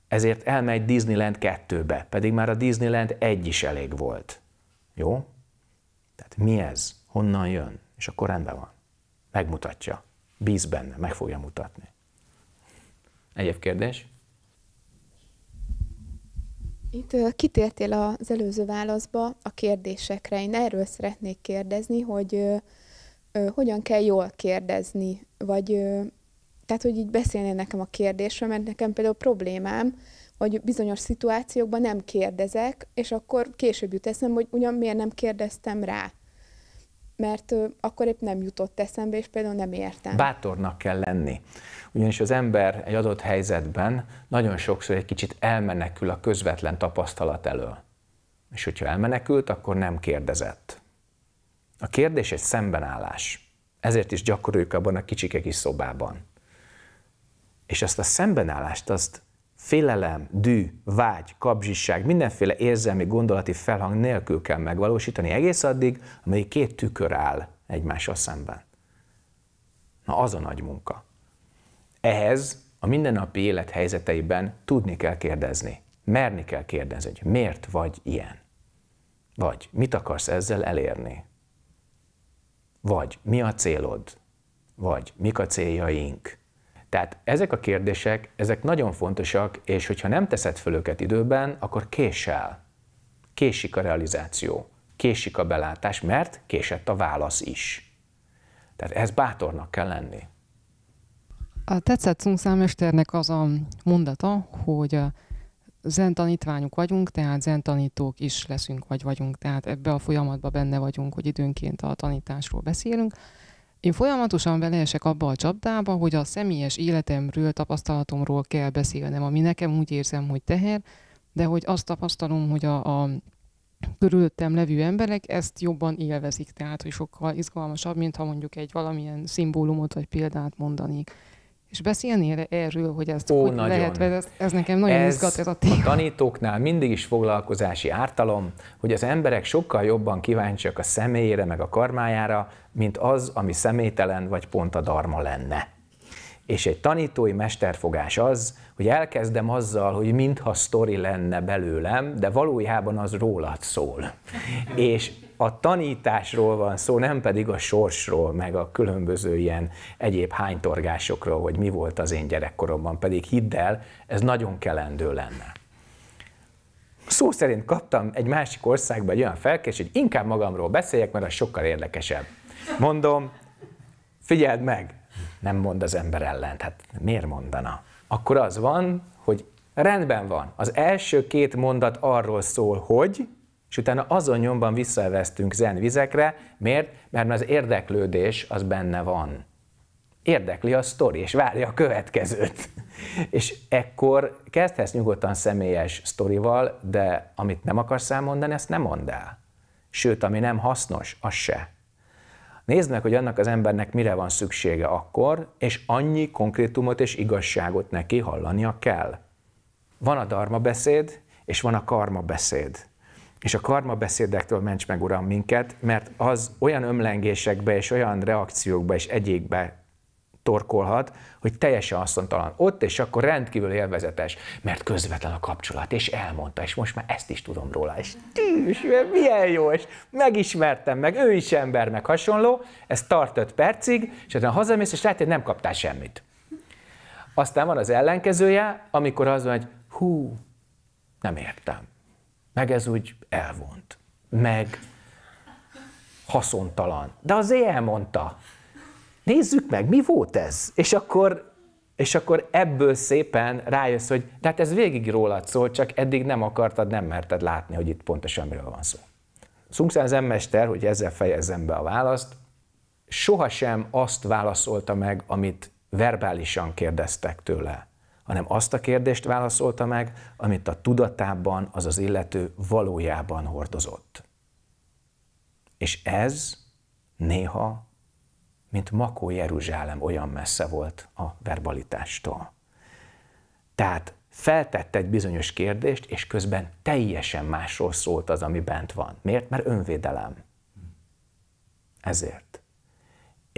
ezért elmegy Disneyland 2-be, pedig már a Disneyland 1 is elég volt. Jó? Tehát mi ez? Honnan jön? És akkor rendben van. Megmutatja. Bíz benne, meg fogja mutatni. Egyéb kérdés? Itt kitértél az előző válaszba a kérdésekre. Én erről szeretnék kérdezni, hogy ö, ö, hogyan kell jól kérdezni, vagy ö, tehát, hogy így beszélnél nekem a kérdésről, mert nekem például problémám, hogy bizonyos szituációkban nem kérdezek, és akkor később jut eszem, hogy ugyan miért nem kérdeztem rá mert akkor épp nem jutott eszembe, és például nem értem. Bátornak kell lenni. Ugyanis az ember egy adott helyzetben nagyon sokszor egy kicsit elmenekül a közvetlen tapasztalat elől. És hogyha elmenekült, akkor nem kérdezett. A kérdés egy szembenállás. Ezért is gyakoroljuk abban a kicsike kis szobában. És azt a szembenállást, azt félelem, dű, vágy, kapzsiság, mindenféle érzelmi, gondolati felhang nélkül kell megvalósítani egész addig, amíg két tükör áll egymással szemben. Na az a nagy munka. Ehhez a mindennapi élet helyzeteiben tudni kell kérdezni. Merni kell kérdezni, hogy miért vagy ilyen? Vagy mit akarsz ezzel elérni? Vagy mi a célod? Vagy mik a céljaink? Tehát ezek a kérdések, ezek nagyon fontosak, és hogyha nem teszed föl őket időben, akkor késel. Késik a realizáció, késik a belátás, mert késett a válasz is. Tehát ez bátornak kell lenni. A tetszett cungszámesternek az a mondata, hogy zen tanítványok vagyunk, tehát zen tanítók is leszünk, vagy vagyunk, tehát ebbe a folyamatban benne vagyunk, hogy időnként a tanításról beszélünk, én folyamatosan beleesek abba a csapdába, hogy a személyes életemről, tapasztalatomról kell beszélnem, ami nekem úgy érzem, hogy teher, de hogy azt tapasztalom, hogy a, a körülöttem levő emberek ezt jobban élvezik, tehát hogy sokkal izgalmasabb, mint ha mondjuk egy valamilyen szimbólumot vagy példát mondanék. És beszélni erről, hogy ezt Ó, hogy nagyon. lehet, ez, ez nekem nagyon ez izgat ez a téma. A tanítóknál mindig is foglalkozási ártalom, hogy az emberek sokkal jobban kíváncsiak a személyére, meg a karmájára, mint az, ami személytelen vagy pont a darma lenne. És egy tanítói mesterfogás az, hogy elkezdem azzal, hogy mintha sztori lenne belőlem, de valójában az rólad szól. és a tanításról van szó, nem pedig a sorsról, meg a különböző ilyen egyéb hánytorgásokról, hogy mi volt az én gyerekkoromban, pedig hidd el, ez nagyon kelendő lenne. Szó szerint kaptam egy másik országba egy olyan felkés, hogy inkább magamról beszéljek, mert az sokkal érdekesebb. Mondom, figyeld meg, nem mond az ember ellent, hát miért mondana? Akkor az van, hogy rendben van. Az első két mondat arról szól, hogy és utána azon nyomban visszavesztünk zenvizekre. Miért? Mert az érdeklődés az benne van. Érdekli a sztori, és várja a következőt. és ekkor kezdhetsz nyugodtan személyes sztorival, de amit nem akarsz elmondani, ezt nem mondd el. Sőt, ami nem hasznos, az se. Nézd meg, hogy annak az embernek mire van szüksége akkor, és annyi konkrétumot és igazságot neki hallania kell. Van a dharma beszéd, és van a karma beszéd. És a karma beszédektől ments meg, Uram, minket, mert az olyan ömlengésekbe és olyan reakciókba és egyékbe torkolhat, hogy teljesen haszontalan. Ott és akkor rendkívül élvezetes, mert közvetlen a kapcsolat, és elmondta, és most már ezt is tudom róla, és tűs, milyen jó, és megismertem meg, ő is ember, meg hasonló, ez tart 5 percig, és aztán hazamész, és lehet, hogy nem kaptál semmit. Aztán van az ellenkezője, amikor az van, hogy hú, nem értem meg ez úgy elvont, meg haszontalan. De azért elmondta. Nézzük meg, mi volt ez? És akkor, és akkor ebből szépen rájössz, hogy de hát ez végig rólad szól, csak eddig nem akartad, nem merted látni, hogy itt pontosan miről van szó. Szungszán zenmester, hogy ezzel fejezzem be a választ, sohasem azt válaszolta meg, amit verbálisan kérdeztek tőle hanem azt a kérdést válaszolta meg, amit a tudatában az az illető valójában hordozott. És ez néha, mint Makó Jeruzsálem olyan messze volt a verbalitástól. Tehát feltett egy bizonyos kérdést, és közben teljesen másról szólt az, ami bent van. Miért? Mert önvédelem. Ezért.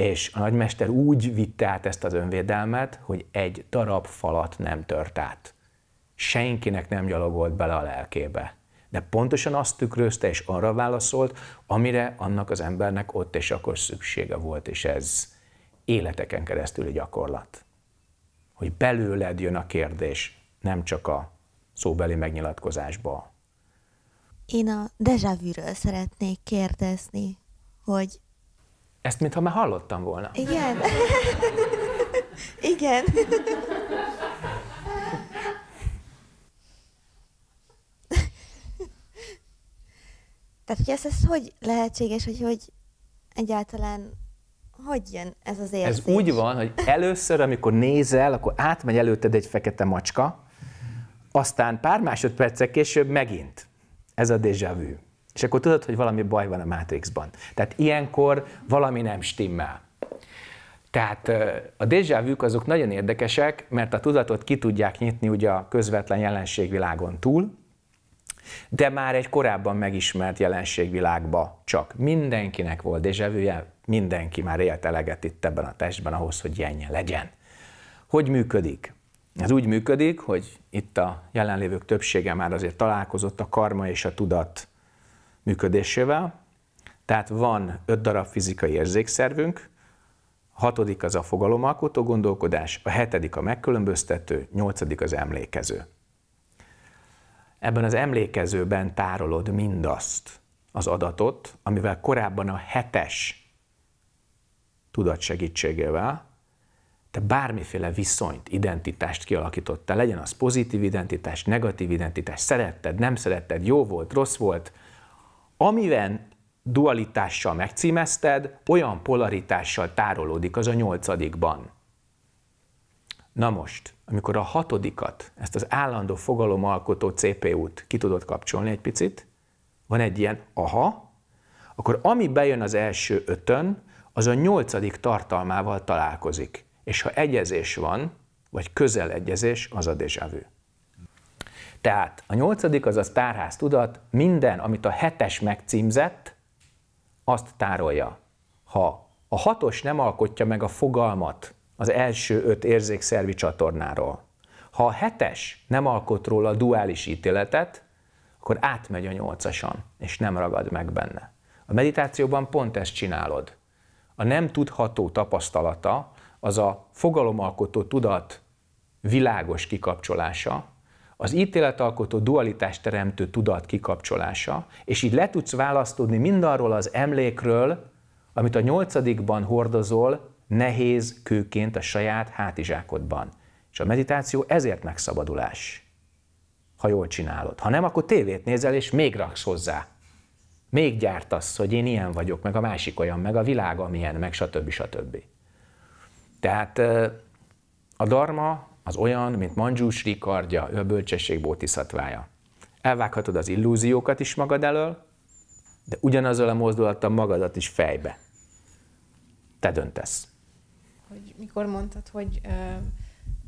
És a nagymester úgy vitte át ezt az önvédelmet, hogy egy darab falat nem tört át. Senkinek nem gyalogolt bele a lelkébe. De pontosan azt tükrözte és arra válaszolt, amire annak az embernek ott és akkor szüksége volt, és ez életeken keresztüli gyakorlat. Hogy belőled jön a kérdés, nem csak a szóbeli megnyilatkozásba. Én a dejavűről szeretnék kérdezni, hogy ezt mintha már hallottam volna. Igen. Igen. Tehát, hogy ez, ez hogy lehetséges, hogy, hogy egyáltalán hogy jön ez az érzés? Ez úgy van, hogy először, amikor nézel, akkor átmegy előtted egy fekete macska, aztán pár másodperccel később megint. Ez a déjà vu. És akkor tudod, hogy valami baj van a Matrixban. Tehát ilyenkor valami nem stimmel. Tehát a déjà vu azok nagyon érdekesek, mert a tudatot ki tudják nyitni ugye a közvetlen jelenségvilágon túl, de már egy korábban megismert jelenségvilágba csak. Mindenkinek volt déjà vu mindenki már élt eleget itt ebben a testben ahhoz, hogy ilyen legyen. Hogy működik? Ez úgy működik, hogy itt a jelenlévők többsége már azért találkozott a karma és a tudat működésével. Tehát van öt darab fizikai érzékszervünk, a hatodik az a fogalomalkotó gondolkodás, a hetedik a megkülönböztető, nyolcadik az emlékező. Ebben az emlékezőben tárolod mindazt az adatot, amivel korábban a hetes tudat segítségével te bármiféle viszonyt, identitást kialakítottál, legyen az pozitív identitás, negatív identitás, szeretted, nem szeretted, jó volt, rossz volt, Amiben dualitással megcímezted, olyan polaritással tárolódik az a nyolcadikban. Na most, amikor a hatodikat, ezt az állandó fogalomalkotó CPU-t ki tudod kapcsolni egy picit, van egy ilyen aha, akkor ami bejön az első ötön, az a nyolcadik tartalmával találkozik. És ha egyezés van, vagy közel egyezés, az a déjà vu. Tehát a nyolcadik, az a tárház tudat, minden, amit a hetes megcímzett, azt tárolja. Ha a hatos nem alkotja meg a fogalmat az első öt érzékszervi csatornáról, ha a hetes nem alkot róla a duális ítéletet, akkor átmegy a nyolcasan és nem ragad meg benne. A meditációban pont ezt csinálod. A nem tudható tapasztalata, az a fogalomalkotó tudat világos kikapcsolása, az ítéletalkotó dualitás teremtő tudat kikapcsolása, és így le tudsz választódni mindarról az emlékről, amit a nyolcadikban hordozol nehéz kőként a saját hátizsákodban. És a meditáció ezért megszabadulás, ha jól csinálod. Ha nem, akkor tévét nézel, és még raksz hozzá. Még gyártasz, hogy én ilyen vagyok, meg a másik olyan, meg a világ amilyen, meg stb. stb. Tehát a dharma az olyan, mint Manjushri kardja, ő a bölcsesség bótiszatvája. Elvághatod az illúziókat is magad elől, de ugyanazzal a mozdulattal magadat is fejbe. Te döntesz. Hogy mikor mondtad, hogy ö,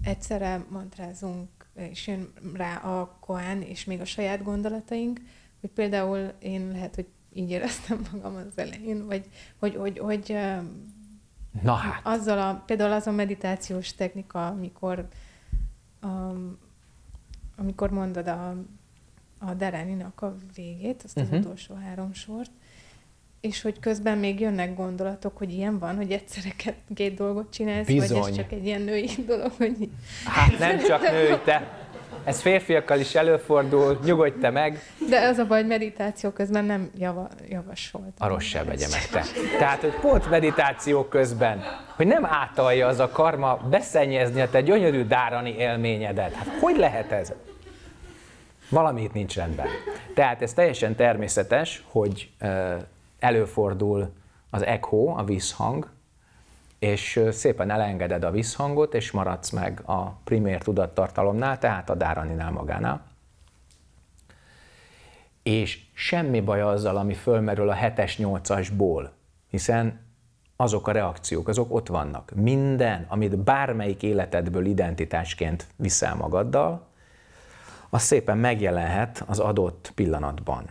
egyszerre mantrázunk, és jön rá a koán, és még a saját gondolataink, hogy például én lehet, hogy így éreztem magam az elején, vagy hogy, hogy, hogy, hogy Na hát. azzal a, például az a meditációs technika, amikor a, amikor mondod a, a Dereninak a végét, azt uh-huh. az mhm. utolsó három sort, és hogy közben még jönnek gondolatok, hogy ilyen van, hogy egyszerre két dolgot csinálsz, Bizony. vagy ez csak egy ilyen női dolog, hogy... Hát nem csak női, te ez férfiakkal is előfordul, nyugodj te meg. De az a baj, hogy meditáció közben nem java, javasolt. Arról se vegye meg te. Tehát, hogy pont meditáció közben, hogy nem átalja az a karma beszennyezni a te gyönyörű dárani élményedet. Hát hogy lehet ez? Valami itt nincs rendben. Tehát ez teljesen természetes, hogy előfordul az echo, a visszhang, és szépen elengeded a visszhangot, és maradsz meg a primér tudattartalomnál, tehát a dáraninál magánál. És semmi baj azzal, ami fölmerül a 7-es, 8-asból, hiszen azok a reakciók, azok ott vannak. Minden, amit bármelyik életedből identitásként viszel magaddal, az szépen megjelenhet az adott pillanatban.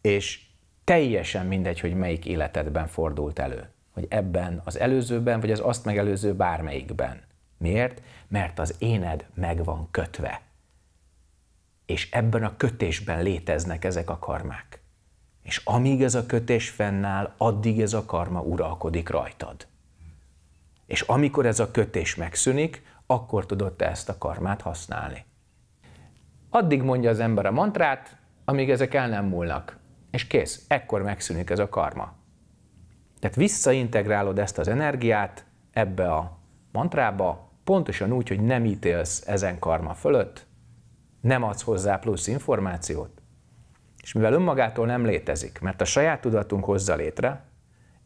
És teljesen mindegy, hogy melyik életedben fordult elő. Hogy ebben, az előzőben, vagy az azt megelőző bármelyikben. Miért? Mert az éned meg van kötve. És ebben a kötésben léteznek ezek a karmák. És amíg ez a kötés fennáll, addig ez a karma uralkodik rajtad. És amikor ez a kötés megszűnik, akkor tudod te ezt a karmát használni. Addig mondja az ember a mantrát, amíg ezek el nem múlnak és kész, ekkor megszűnik ez a karma. Tehát visszaintegrálod ezt az energiát ebbe a mantrába, pontosan úgy, hogy nem ítélsz ezen karma fölött, nem adsz hozzá plusz információt, és mivel önmagától nem létezik, mert a saját tudatunk hozza létre,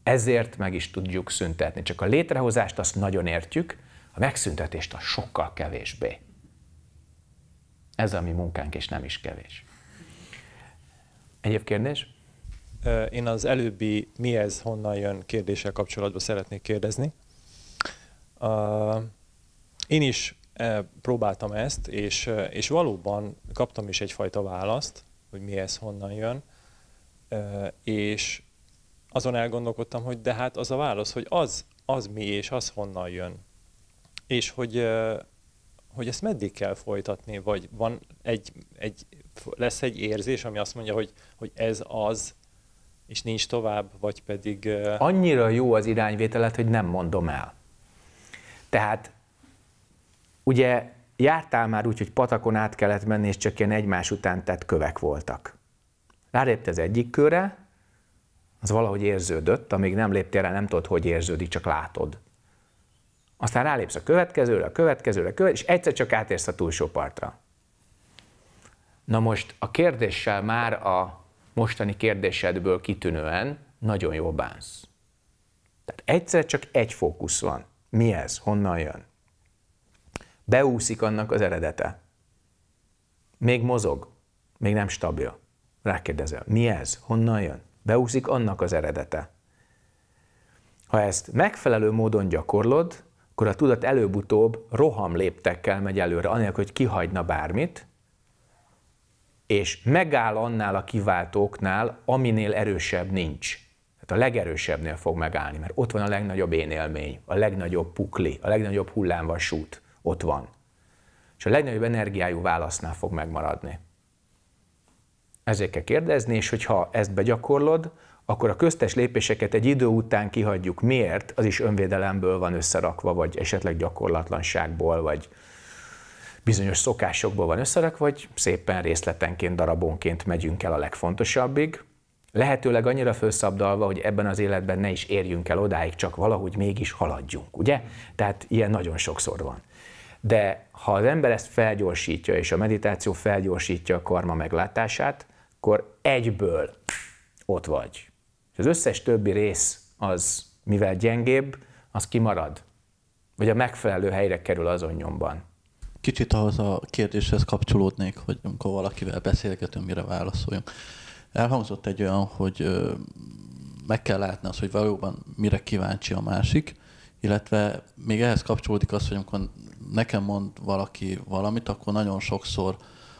ezért meg is tudjuk szüntetni. Csak a létrehozást azt nagyon értjük, a megszüntetést a sokkal kevésbé. Ez a mi munkánk, és nem is kevés. Egyéb kérdés? Én az előbbi mi ez, honnan jön kérdéssel kapcsolatban szeretnék kérdezni. Én is próbáltam ezt, és, és valóban kaptam is egyfajta választ, hogy mi ez, honnan jön, és azon elgondolkodtam, hogy de hát az a válasz, hogy az, az mi és az honnan jön. És hogy, hogy ezt meddig kell folytatni, vagy van egy, egy lesz egy érzés, ami azt mondja, hogy, hogy ez az, és nincs tovább, vagy pedig... Annyira jó az irányvételet, hogy nem mondom el. Tehát ugye jártál már úgy, hogy patakon át kellett menni, és csak ilyen egymás után tett kövek voltak. Rálépte az egyik körre, az valahogy érződött, amíg nem léptél rá, nem tudod, hogy érződik, csak látod. Aztán rálépsz a következőre, a következőre, a következőre és egyszer csak átérsz a túlsó partra. Na most a kérdéssel már a mostani kérdésedből kitűnően nagyon jól bánsz. Tehát egyszer csak egy fókusz van. Mi ez? Honnan jön? Beúszik annak az eredete. Még mozog, még nem stabil. Rákérdezel, mi ez? Honnan jön? Beúszik annak az eredete. Ha ezt megfelelő módon gyakorlod, akkor a tudat előbb-utóbb roham léptekkel megy előre, anélkül, hogy kihagyna bármit, és megáll annál a kiváltóknál, aminél erősebb nincs. Tehát a legerősebbnél fog megállni, mert ott van a legnagyobb énélmény, a legnagyobb pukli, a legnagyobb hullámvasút, ott van. És a legnagyobb energiájú válasznál fog megmaradni. Ezért kell kérdezni, és hogyha ezt begyakorlod, akkor a köztes lépéseket egy idő után kihagyjuk. Miért? Az is önvédelemből van összerakva, vagy esetleg gyakorlatlanságból, vagy bizonyos szokásokból van összerak, vagy szépen részletenként, darabonként megyünk el a legfontosabbig, lehetőleg annyira felszabdalva, hogy ebben az életben ne is érjünk el odáig, csak valahogy mégis haladjunk, ugye? Tehát ilyen nagyon sokszor van. De ha az ember ezt felgyorsítja, és a meditáció felgyorsítja a karma meglátását, akkor egyből ott vagy. És az összes többi rész az, mivel gyengébb, az kimarad. Vagy a megfelelő helyre kerül azon nyomban. Kicsit ahhoz a kérdéshez kapcsolódnék, hogy amikor valakivel beszélgetünk, mire válaszoljunk. Elhangzott egy olyan, hogy meg kell látni azt, hogy valóban mire kíváncsi a másik, illetve még ehhez kapcsolódik az, hogy amikor nekem mond valaki valamit, akkor nagyon sokszor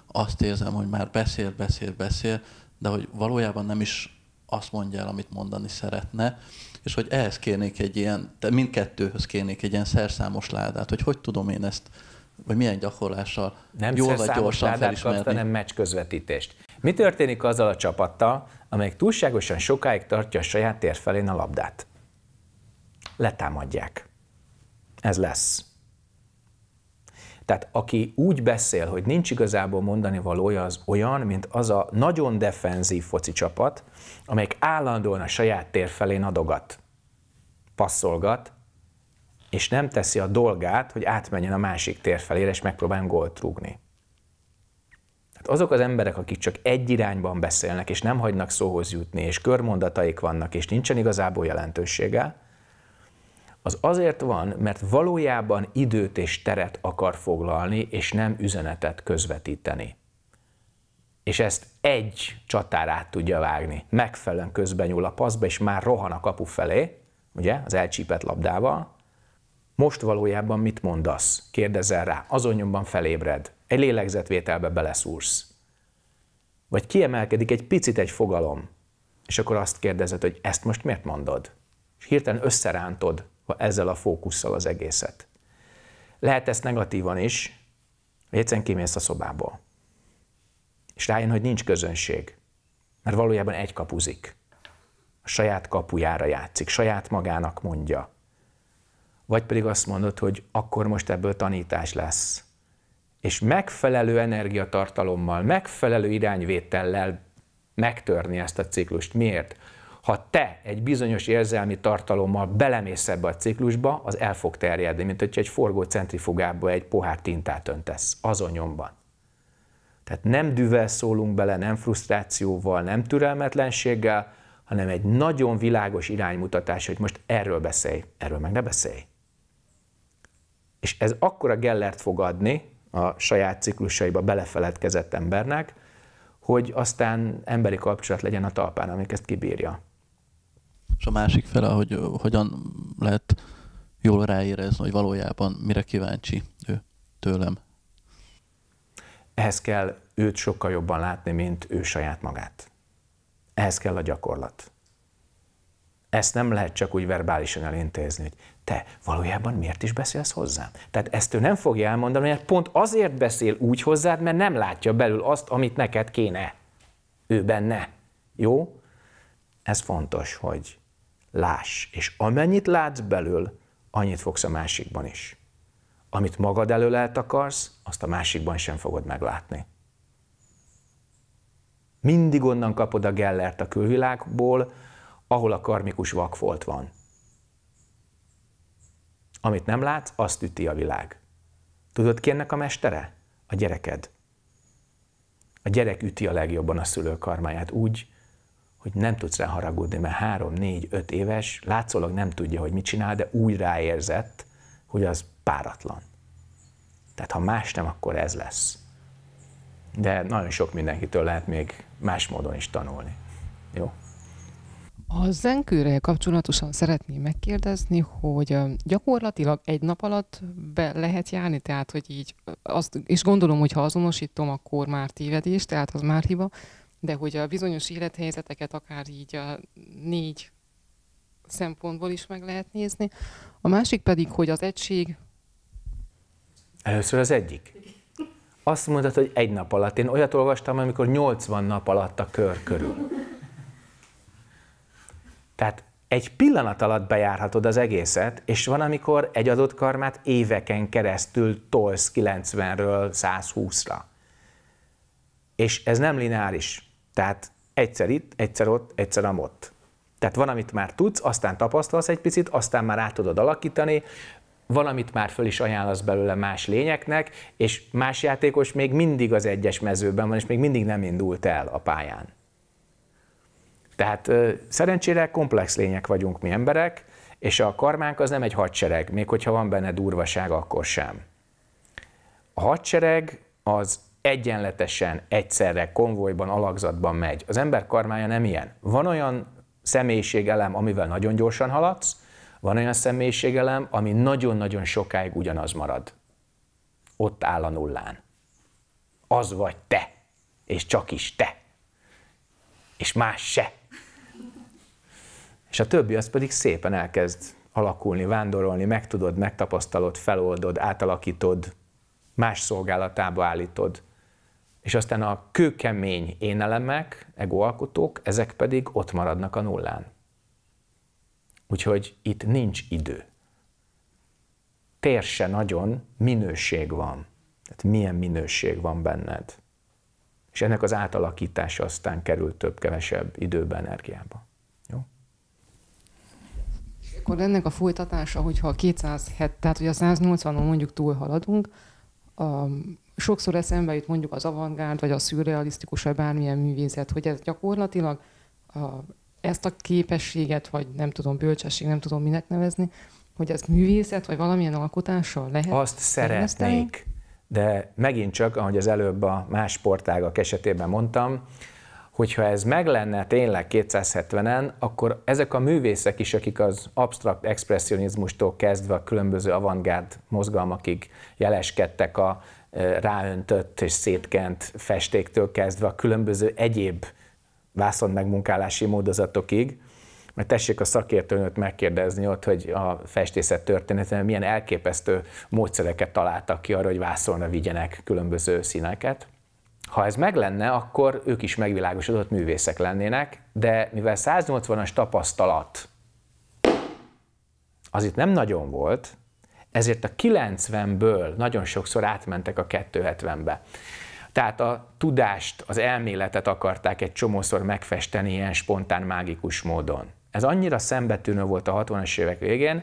azt érzem, hogy már beszél, beszél, beszél, de hogy valójában nem is azt mondja el, amit mondani szeretne, és hogy ehhez kérnék egy ilyen, mindkettőhöz kérnék egy ilyen szerszámos ládát, hogy hogy tudom én ezt vagy milyen gyakorlással nem jól vagy gyorsan felismerni. Kapsz, hanem meccs közvetítést. Mi történik azzal a csapattal, amelyik túlságosan sokáig tartja a saját tér felén a labdát? Letámadják. Ez lesz. Tehát aki úgy beszél, hogy nincs igazából mondani valója, az olyan, mint az a nagyon defenzív foci csapat, amelyik állandóan a saját tér felén adogat, passzolgat, és nem teszi a dolgát, hogy átmenjen a másik tér felére, és megpróbáljon gólt rúgni. Tehát azok az emberek, akik csak egy irányban beszélnek, és nem hagynak szóhoz jutni, és körmondataik vannak, és nincsen igazából jelentősége, az azért van, mert valójában időt és teret akar foglalni, és nem üzenetet közvetíteni. És ezt egy csatárát tudja vágni. Megfelelően közben nyúl a paszba, és már rohan a kapu felé, ugye, az elcsípett labdával, most valójában mit mondasz? Kérdezel rá, azon nyomban felébred, egy lélegzetvételbe beleszúrsz. Vagy kiemelkedik egy picit egy fogalom, és akkor azt kérdezed, hogy ezt most miért mondod? És hirtelen összerántod ha ezzel a fókusszal az egészet. Lehet ezt negatívan is, hogy egyszerűen kimész a szobából. És rájön, hogy nincs közönség, mert valójában egy kapuzik. A saját kapujára játszik, saját magának mondja – vagy pedig azt mondod, hogy akkor most ebből tanítás lesz. És megfelelő energiatartalommal, megfelelő irányvétellel megtörni ezt a ciklust. Miért? Ha te egy bizonyos érzelmi tartalommal belemész ebbe a ciklusba, az el fog terjedni, mint hogyha egy forgó centrifugába egy pohár tintát öntesz, azon nyomban. Tehát nem düvel szólunk bele, nem frusztrációval, nem türelmetlenséggel, hanem egy nagyon világos iránymutatás, hogy most erről beszélj, erről meg ne beszélj. És ez akkora gellert fog adni a saját ciklusaiba belefeledkezett embernek, hogy aztán emberi kapcsolat legyen a talpán, amik ezt kibírja. És a másik fele, hogy hogyan lehet jól ráérezni, hogy valójában mire kíváncsi ő tőlem. Ehhez kell őt sokkal jobban látni, mint ő saját magát. Ehhez kell a gyakorlat. Ezt nem lehet csak úgy verbálisan elintézni, hogy te valójában miért is beszélsz hozzám? Tehát ezt ő nem fogja elmondani, mert pont azért beszél úgy hozzád, mert nem látja belül azt, amit neked kéne. Ő benne. Jó? Ez fontos, hogy láss. És amennyit látsz belül, annyit fogsz a másikban is. Amit magad elől eltakarsz, azt a másikban sem fogod meglátni. Mindig onnan kapod a gellert a külvilágból, ahol a karmikus vakfolt van. Amit nem látsz, azt üti a világ. Tudod ki ennek a mestere? A gyereked. A gyerek üti a legjobban a szülő karmáját úgy, hogy nem tudsz rá haragudni, mert három, négy, öt éves, látszólag nem tudja, hogy mit csinál, de úgy ráérzett, hogy az páratlan. Tehát ha más nem, akkor ez lesz. De nagyon sok mindenkitől lehet még más módon is tanulni. Jó? A zenkőrrel kapcsolatosan szeretném megkérdezni, hogy gyakorlatilag egy nap alatt be lehet járni, tehát hogy így, azt, és gondolom, hogy ha azonosítom, akkor már tévedés, tehát az már hiba, de hogy a bizonyos élethelyzeteket akár így a négy szempontból is meg lehet nézni. A másik pedig, hogy az egység... Először az egyik. Azt mondod, hogy egy nap alatt. Én olyat olvastam, amikor 80 nap alatt a kör körül. Tehát egy pillanat alatt bejárhatod az egészet, és van, amikor egy adott karmát éveken keresztül tolsz 90-ről 120-ra. És ez nem lineáris. Tehát egyszer itt, egyszer ott, egyszer amott. Tehát van, amit már tudsz, aztán tapasztalsz egy picit, aztán már át tudod alakítani, valamit már föl is ajánlasz belőle más lényeknek, és más játékos még mindig az egyes mezőben van, és még mindig nem indult el a pályán. Tehát szerencsére komplex lények vagyunk mi emberek, és a karmánk az nem egy hadsereg, még hogyha van benne durvaság, akkor sem. A hadsereg az egyenletesen, egyszerre, konvojban, alakzatban megy. Az ember karmája nem ilyen. Van olyan személyiségelem, amivel nagyon gyorsan haladsz, van olyan személyiségelem, ami nagyon-nagyon sokáig ugyanaz marad. Ott áll a nullán. Az vagy te, és csak is te, és más se és a többi az pedig szépen elkezd alakulni, vándorolni, megtudod, megtapasztalod, feloldod, átalakítod, más szolgálatába állítod. És aztán a kőkemény énelemek, egoalkotók, ezek pedig ott maradnak a nullán. Úgyhogy itt nincs idő. Tér se nagyon, minőség van. Tehát milyen minőség van benned. És ennek az átalakítása aztán kerül több-kevesebb időben energiába akkor ennek a folytatása, hogyha a 207, tehát hogy a 180-on mondjuk túlhaladunk, a, sokszor eszembe jut mondjuk az avantgárd, vagy a szürrealisztikus, vagy bármilyen művészet, hogy ez gyakorlatilag a, ezt a képességet, vagy nem tudom, bölcsesség, nem tudom minek nevezni, hogy ez művészet, vagy valamilyen alkotással lehet? Azt szeretnék, de megint csak, ahogy az előbb a más sportágak esetében mondtam, hogyha ez meg lenne tényleg 270-en, akkor ezek a művészek is, akik az abstrakt expressionizmustól kezdve a különböző avantgárd mozgalmakig jeleskedtek a ráöntött és szétkent festéktől kezdve a különböző egyéb vászon megmunkálási módozatokig, mert tessék a szakértőnőt megkérdezni ott, hogy a festészet történetében milyen elképesztő módszereket találtak ki arra, hogy vászonra vigyenek különböző színeket. Ha ez meg lenne, akkor ők is megvilágosodott művészek lennének, de mivel 180-as tapasztalat az itt nem nagyon volt, ezért a 90-ből nagyon sokszor átmentek a 270-be. Tehát a tudást, az elméletet akarták egy csomószor megfesteni ilyen spontán, mágikus módon. Ez annyira szembetűnő volt a 60-as évek végén,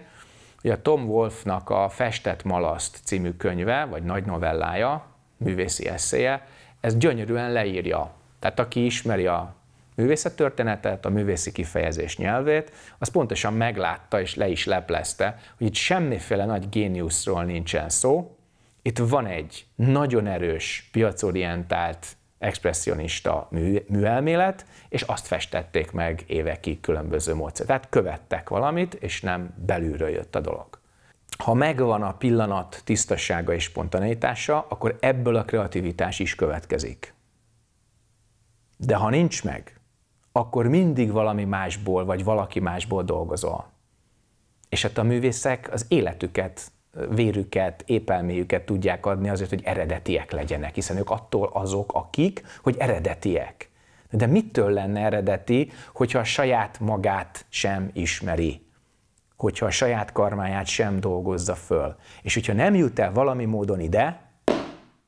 hogy a Tom Wolfnak a Festett Malaszt című könyve, vagy nagy novellája, művészi eszéje, ez gyönyörűen leírja. Tehát aki ismeri a művészettörténetet, a művészi kifejezés nyelvét, az pontosan meglátta és le is leplezte, hogy itt semmiféle nagy géniuszról nincsen szó, itt van egy nagyon erős, piacorientált, expressionista mű, műelmélet, és azt festették meg évekig különböző módszer. Tehát követtek valamit, és nem belülről jött a dolog ha megvan a pillanat tisztassága és spontaneitása, akkor ebből a kreativitás is következik. De ha nincs meg, akkor mindig valami másból, vagy valaki másból dolgozol. És hát a művészek az életüket, vérüket, épelméjüket tudják adni azért, hogy eredetiek legyenek, hiszen ők attól azok, akik, hogy eredetiek. De mitől lenne eredeti, hogyha a saját magát sem ismeri? hogyha a saját karmáját sem dolgozza föl. És hogyha nem jut el valami módon ide,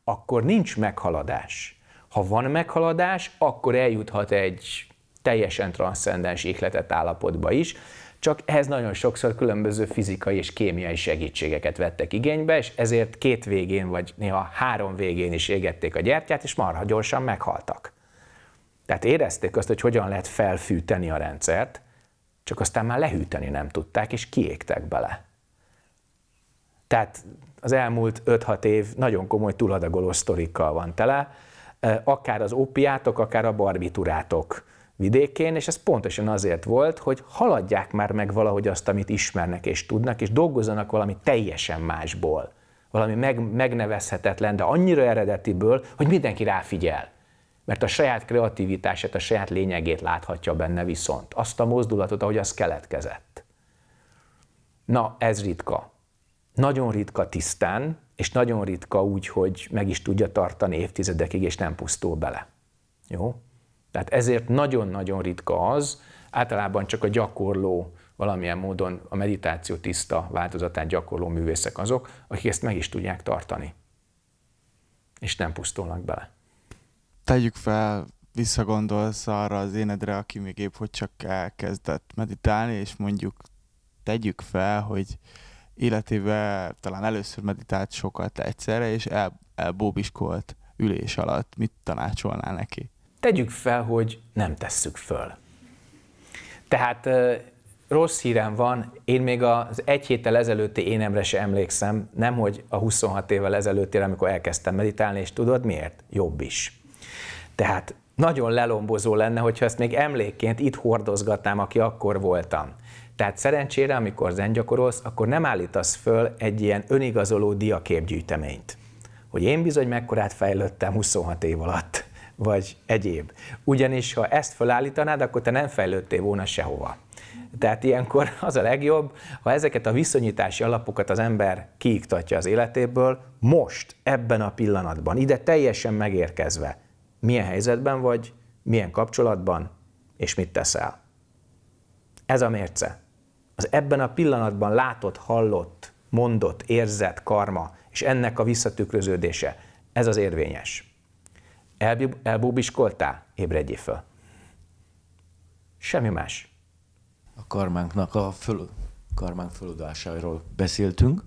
akkor nincs meghaladás. Ha van meghaladás, akkor eljuthat egy teljesen transzcendens ihletett állapotba is, csak ehhez nagyon sokszor különböző fizikai és kémiai segítségeket vettek igénybe, és ezért két végén, vagy néha három végén is égették a gyertyát, és marha gyorsan meghaltak. Tehát érezték azt, hogy hogyan lehet felfűteni a rendszert, csak aztán már lehűteni nem tudták, és kiégtek bele. Tehát az elmúlt 5-6 év nagyon komoly túladagoló sztorikkal van tele, akár az ópiátok, akár a barbiturátok vidékén, és ez pontosan azért volt, hogy haladják már meg valahogy azt, amit ismernek és tudnak, és dolgozzanak valami teljesen másból, valami meg, megnevezhetetlen, de annyira eredetiből, hogy mindenki ráfigyel mert a saját kreativitását, a saját lényegét láthatja benne viszont. Azt a mozdulatot, ahogy az keletkezett. Na, ez ritka. Nagyon ritka tisztán, és nagyon ritka úgy, hogy meg is tudja tartani évtizedekig, és nem pusztul bele. Jó? Tehát ezért nagyon-nagyon ritka az, általában csak a gyakorló, valamilyen módon a meditáció tiszta változatát gyakorló művészek azok, akik ezt meg is tudják tartani, és nem pusztulnak bele tegyük fel, visszagondolsz arra az énedre, aki még épp hogy csak elkezdett meditálni, és mondjuk tegyük fel, hogy életében talán először meditált sokat egyszerre, és el, elbóbiskolt ülés alatt. Mit tanácsolnál neki? Tegyük fel, hogy nem tesszük föl. Tehát rossz hírem van, én még az egy héttel ezelőtti énemre se emlékszem, nem hogy a 26 évvel ezelőttére, amikor elkezdtem meditálni, és tudod miért? Jobb is. Tehát nagyon lelombozó lenne, hogyha ezt még emlékként itt hordozgatnám, aki akkor voltam. Tehát szerencsére, amikor zen gyakorolsz, akkor nem állítasz föl egy ilyen önigazoló diaképgyűjteményt. Hogy én bizony mekkorát fejlődtem 26 év alatt, vagy egyéb. Ugyanis, ha ezt fölállítanád, akkor te nem fejlődtél volna sehova. Tehát ilyenkor az a legjobb, ha ezeket a viszonyítási alapokat az ember kiiktatja az életéből, most, ebben a pillanatban, ide teljesen megérkezve, milyen helyzetben vagy, milyen kapcsolatban, és mit teszel. Ez a mérce. Az ebben a pillanatban látott, hallott, mondott, érzett karma, és ennek a visszatükröződése, ez az érvényes. elbúbiskoltál? Ébredjél föl. Semmi más. A karmánknak a föl, karmánk föludásáról beszéltünk.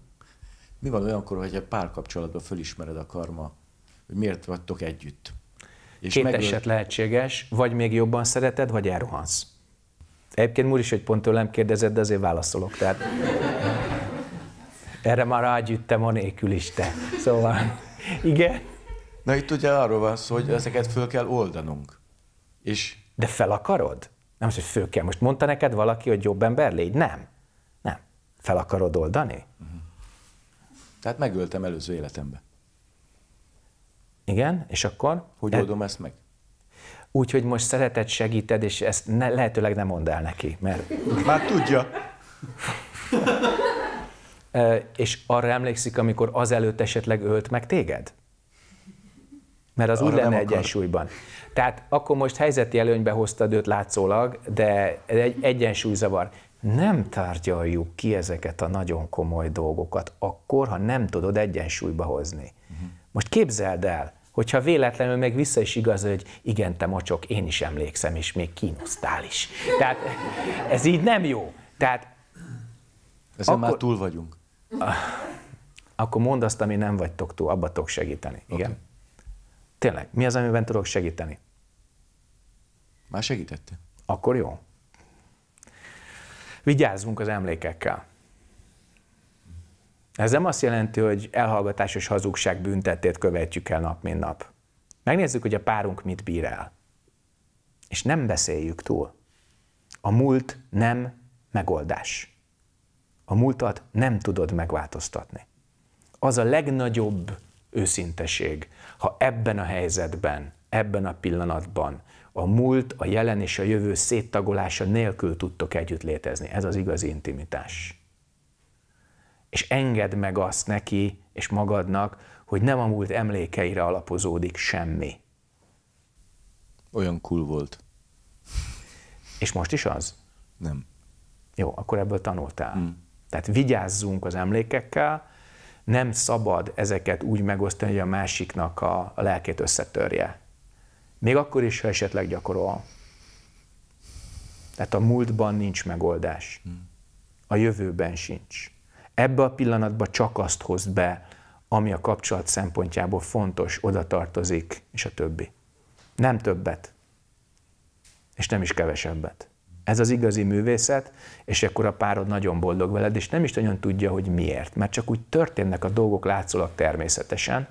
Mi van olyankor, hogy egy párkapcsolatban fölismered a karma, hogy miért vagytok együtt? És Két megöl... eset lehetséges, vagy még jobban szereted, vagy elrohansz. Egyébként múl is egy pont tőlem kérdezett, de azért válaszolok. Tehát erre már rágyüttem a nélkül is te. Szóval, igen. Na itt ugye arról van szó, hogy ezeket föl kell oldanunk. És... De fel akarod? Nem az, hogy föl kell. Most mondta neked valaki, hogy jobb ember légy? Nem. Nem. Fel akarod oldani? Uh-huh. Tehát megöltem előző életemben. Igen, és akkor? Hogy el... oldom ezt meg? Úgy, hogy most szeretet segíted, és ezt ne, lehetőleg nem mondd el neki, mert... Már tudja. és arra emlékszik, amikor azelőtt esetleg ölt meg téged? Mert az arra úgy lenne egyensúlyban. Tehát akkor most helyzeti előnybe hoztad őt látszólag, de egy egyensúlyzavar. Nem tárgyaljuk ki ezeket a nagyon komoly dolgokat akkor, ha nem tudod egyensúlyba hozni. Most képzeld el, hogyha véletlenül meg vissza is igaz, hogy igen, te mocsok, én is emlékszem, és még kínosztál is. Tehát ez így nem jó. Tehát ezen akkor, már túl vagyunk. Ah, akkor mondd azt, ami nem vagytok túl, abba tudok segíteni. Okay. Igen. Tényleg, mi az, amiben tudok segíteni? Már segítette? Akkor jó. Vigyázzunk az emlékekkel. Ez nem azt jelenti, hogy és hazugság büntetét követjük el nap, mint nap. Megnézzük, hogy a párunk mit bír el. És nem beszéljük túl. A múlt nem megoldás. A múltat nem tudod megváltoztatni. Az a legnagyobb őszinteség, ha ebben a helyzetben, ebben a pillanatban a múlt, a jelen és a jövő széttagolása nélkül tudtok együtt létezni. Ez az igazi intimitás és engedd meg azt neki és magadnak, hogy nem a múlt emlékeire alapozódik semmi. Olyan cool volt. És most is az? Nem. Jó, akkor ebből tanultál. Hmm. Tehát vigyázzunk az emlékekkel, nem szabad ezeket úgy megosztani, hogy a másiknak a, a lelkét összetörje. Még akkor is, ha esetleg gyakorol. Tehát a múltban nincs megoldás. Hmm. A jövőben sincs ebbe a pillanatba csak azt hozd be, ami a kapcsolat szempontjából fontos, oda tartozik, és a többi. Nem többet, és nem is kevesebbet. Ez az igazi művészet, és akkor a párod nagyon boldog veled, és nem is nagyon tudja, hogy miért. Mert csak úgy történnek a dolgok látszólag természetesen,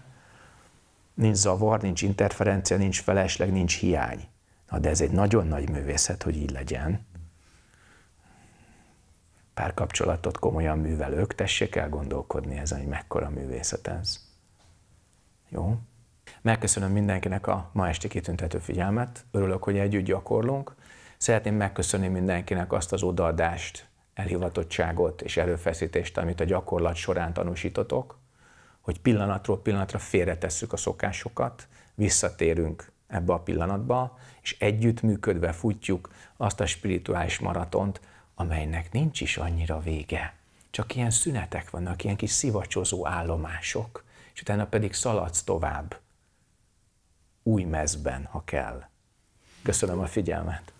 nincs zavar, nincs interferencia, nincs felesleg, nincs hiány. Na de ez egy nagyon nagy művészet, hogy így legyen párkapcsolatot komolyan művelők, tessék el gondolkodni ezen, hogy mekkora művészet ez. Jó? Megköszönöm mindenkinek a ma esti kitüntető figyelmet, örülök, hogy együtt gyakorlunk. Szeretném megköszönni mindenkinek azt az odaadást, elhivatottságot és erőfeszítést, amit a gyakorlat során tanúsítotok, hogy pillanatról pillanatra félretesszük a szokásokat, visszatérünk ebbe a pillanatba, és együtt működve futjuk azt a spirituális maratont, amelynek nincs is annyira vége. Csak ilyen szünetek vannak, ilyen kis szivacsozó állomások, és utána pedig szaladsz tovább. Új mezben, ha kell. Köszönöm a figyelmet!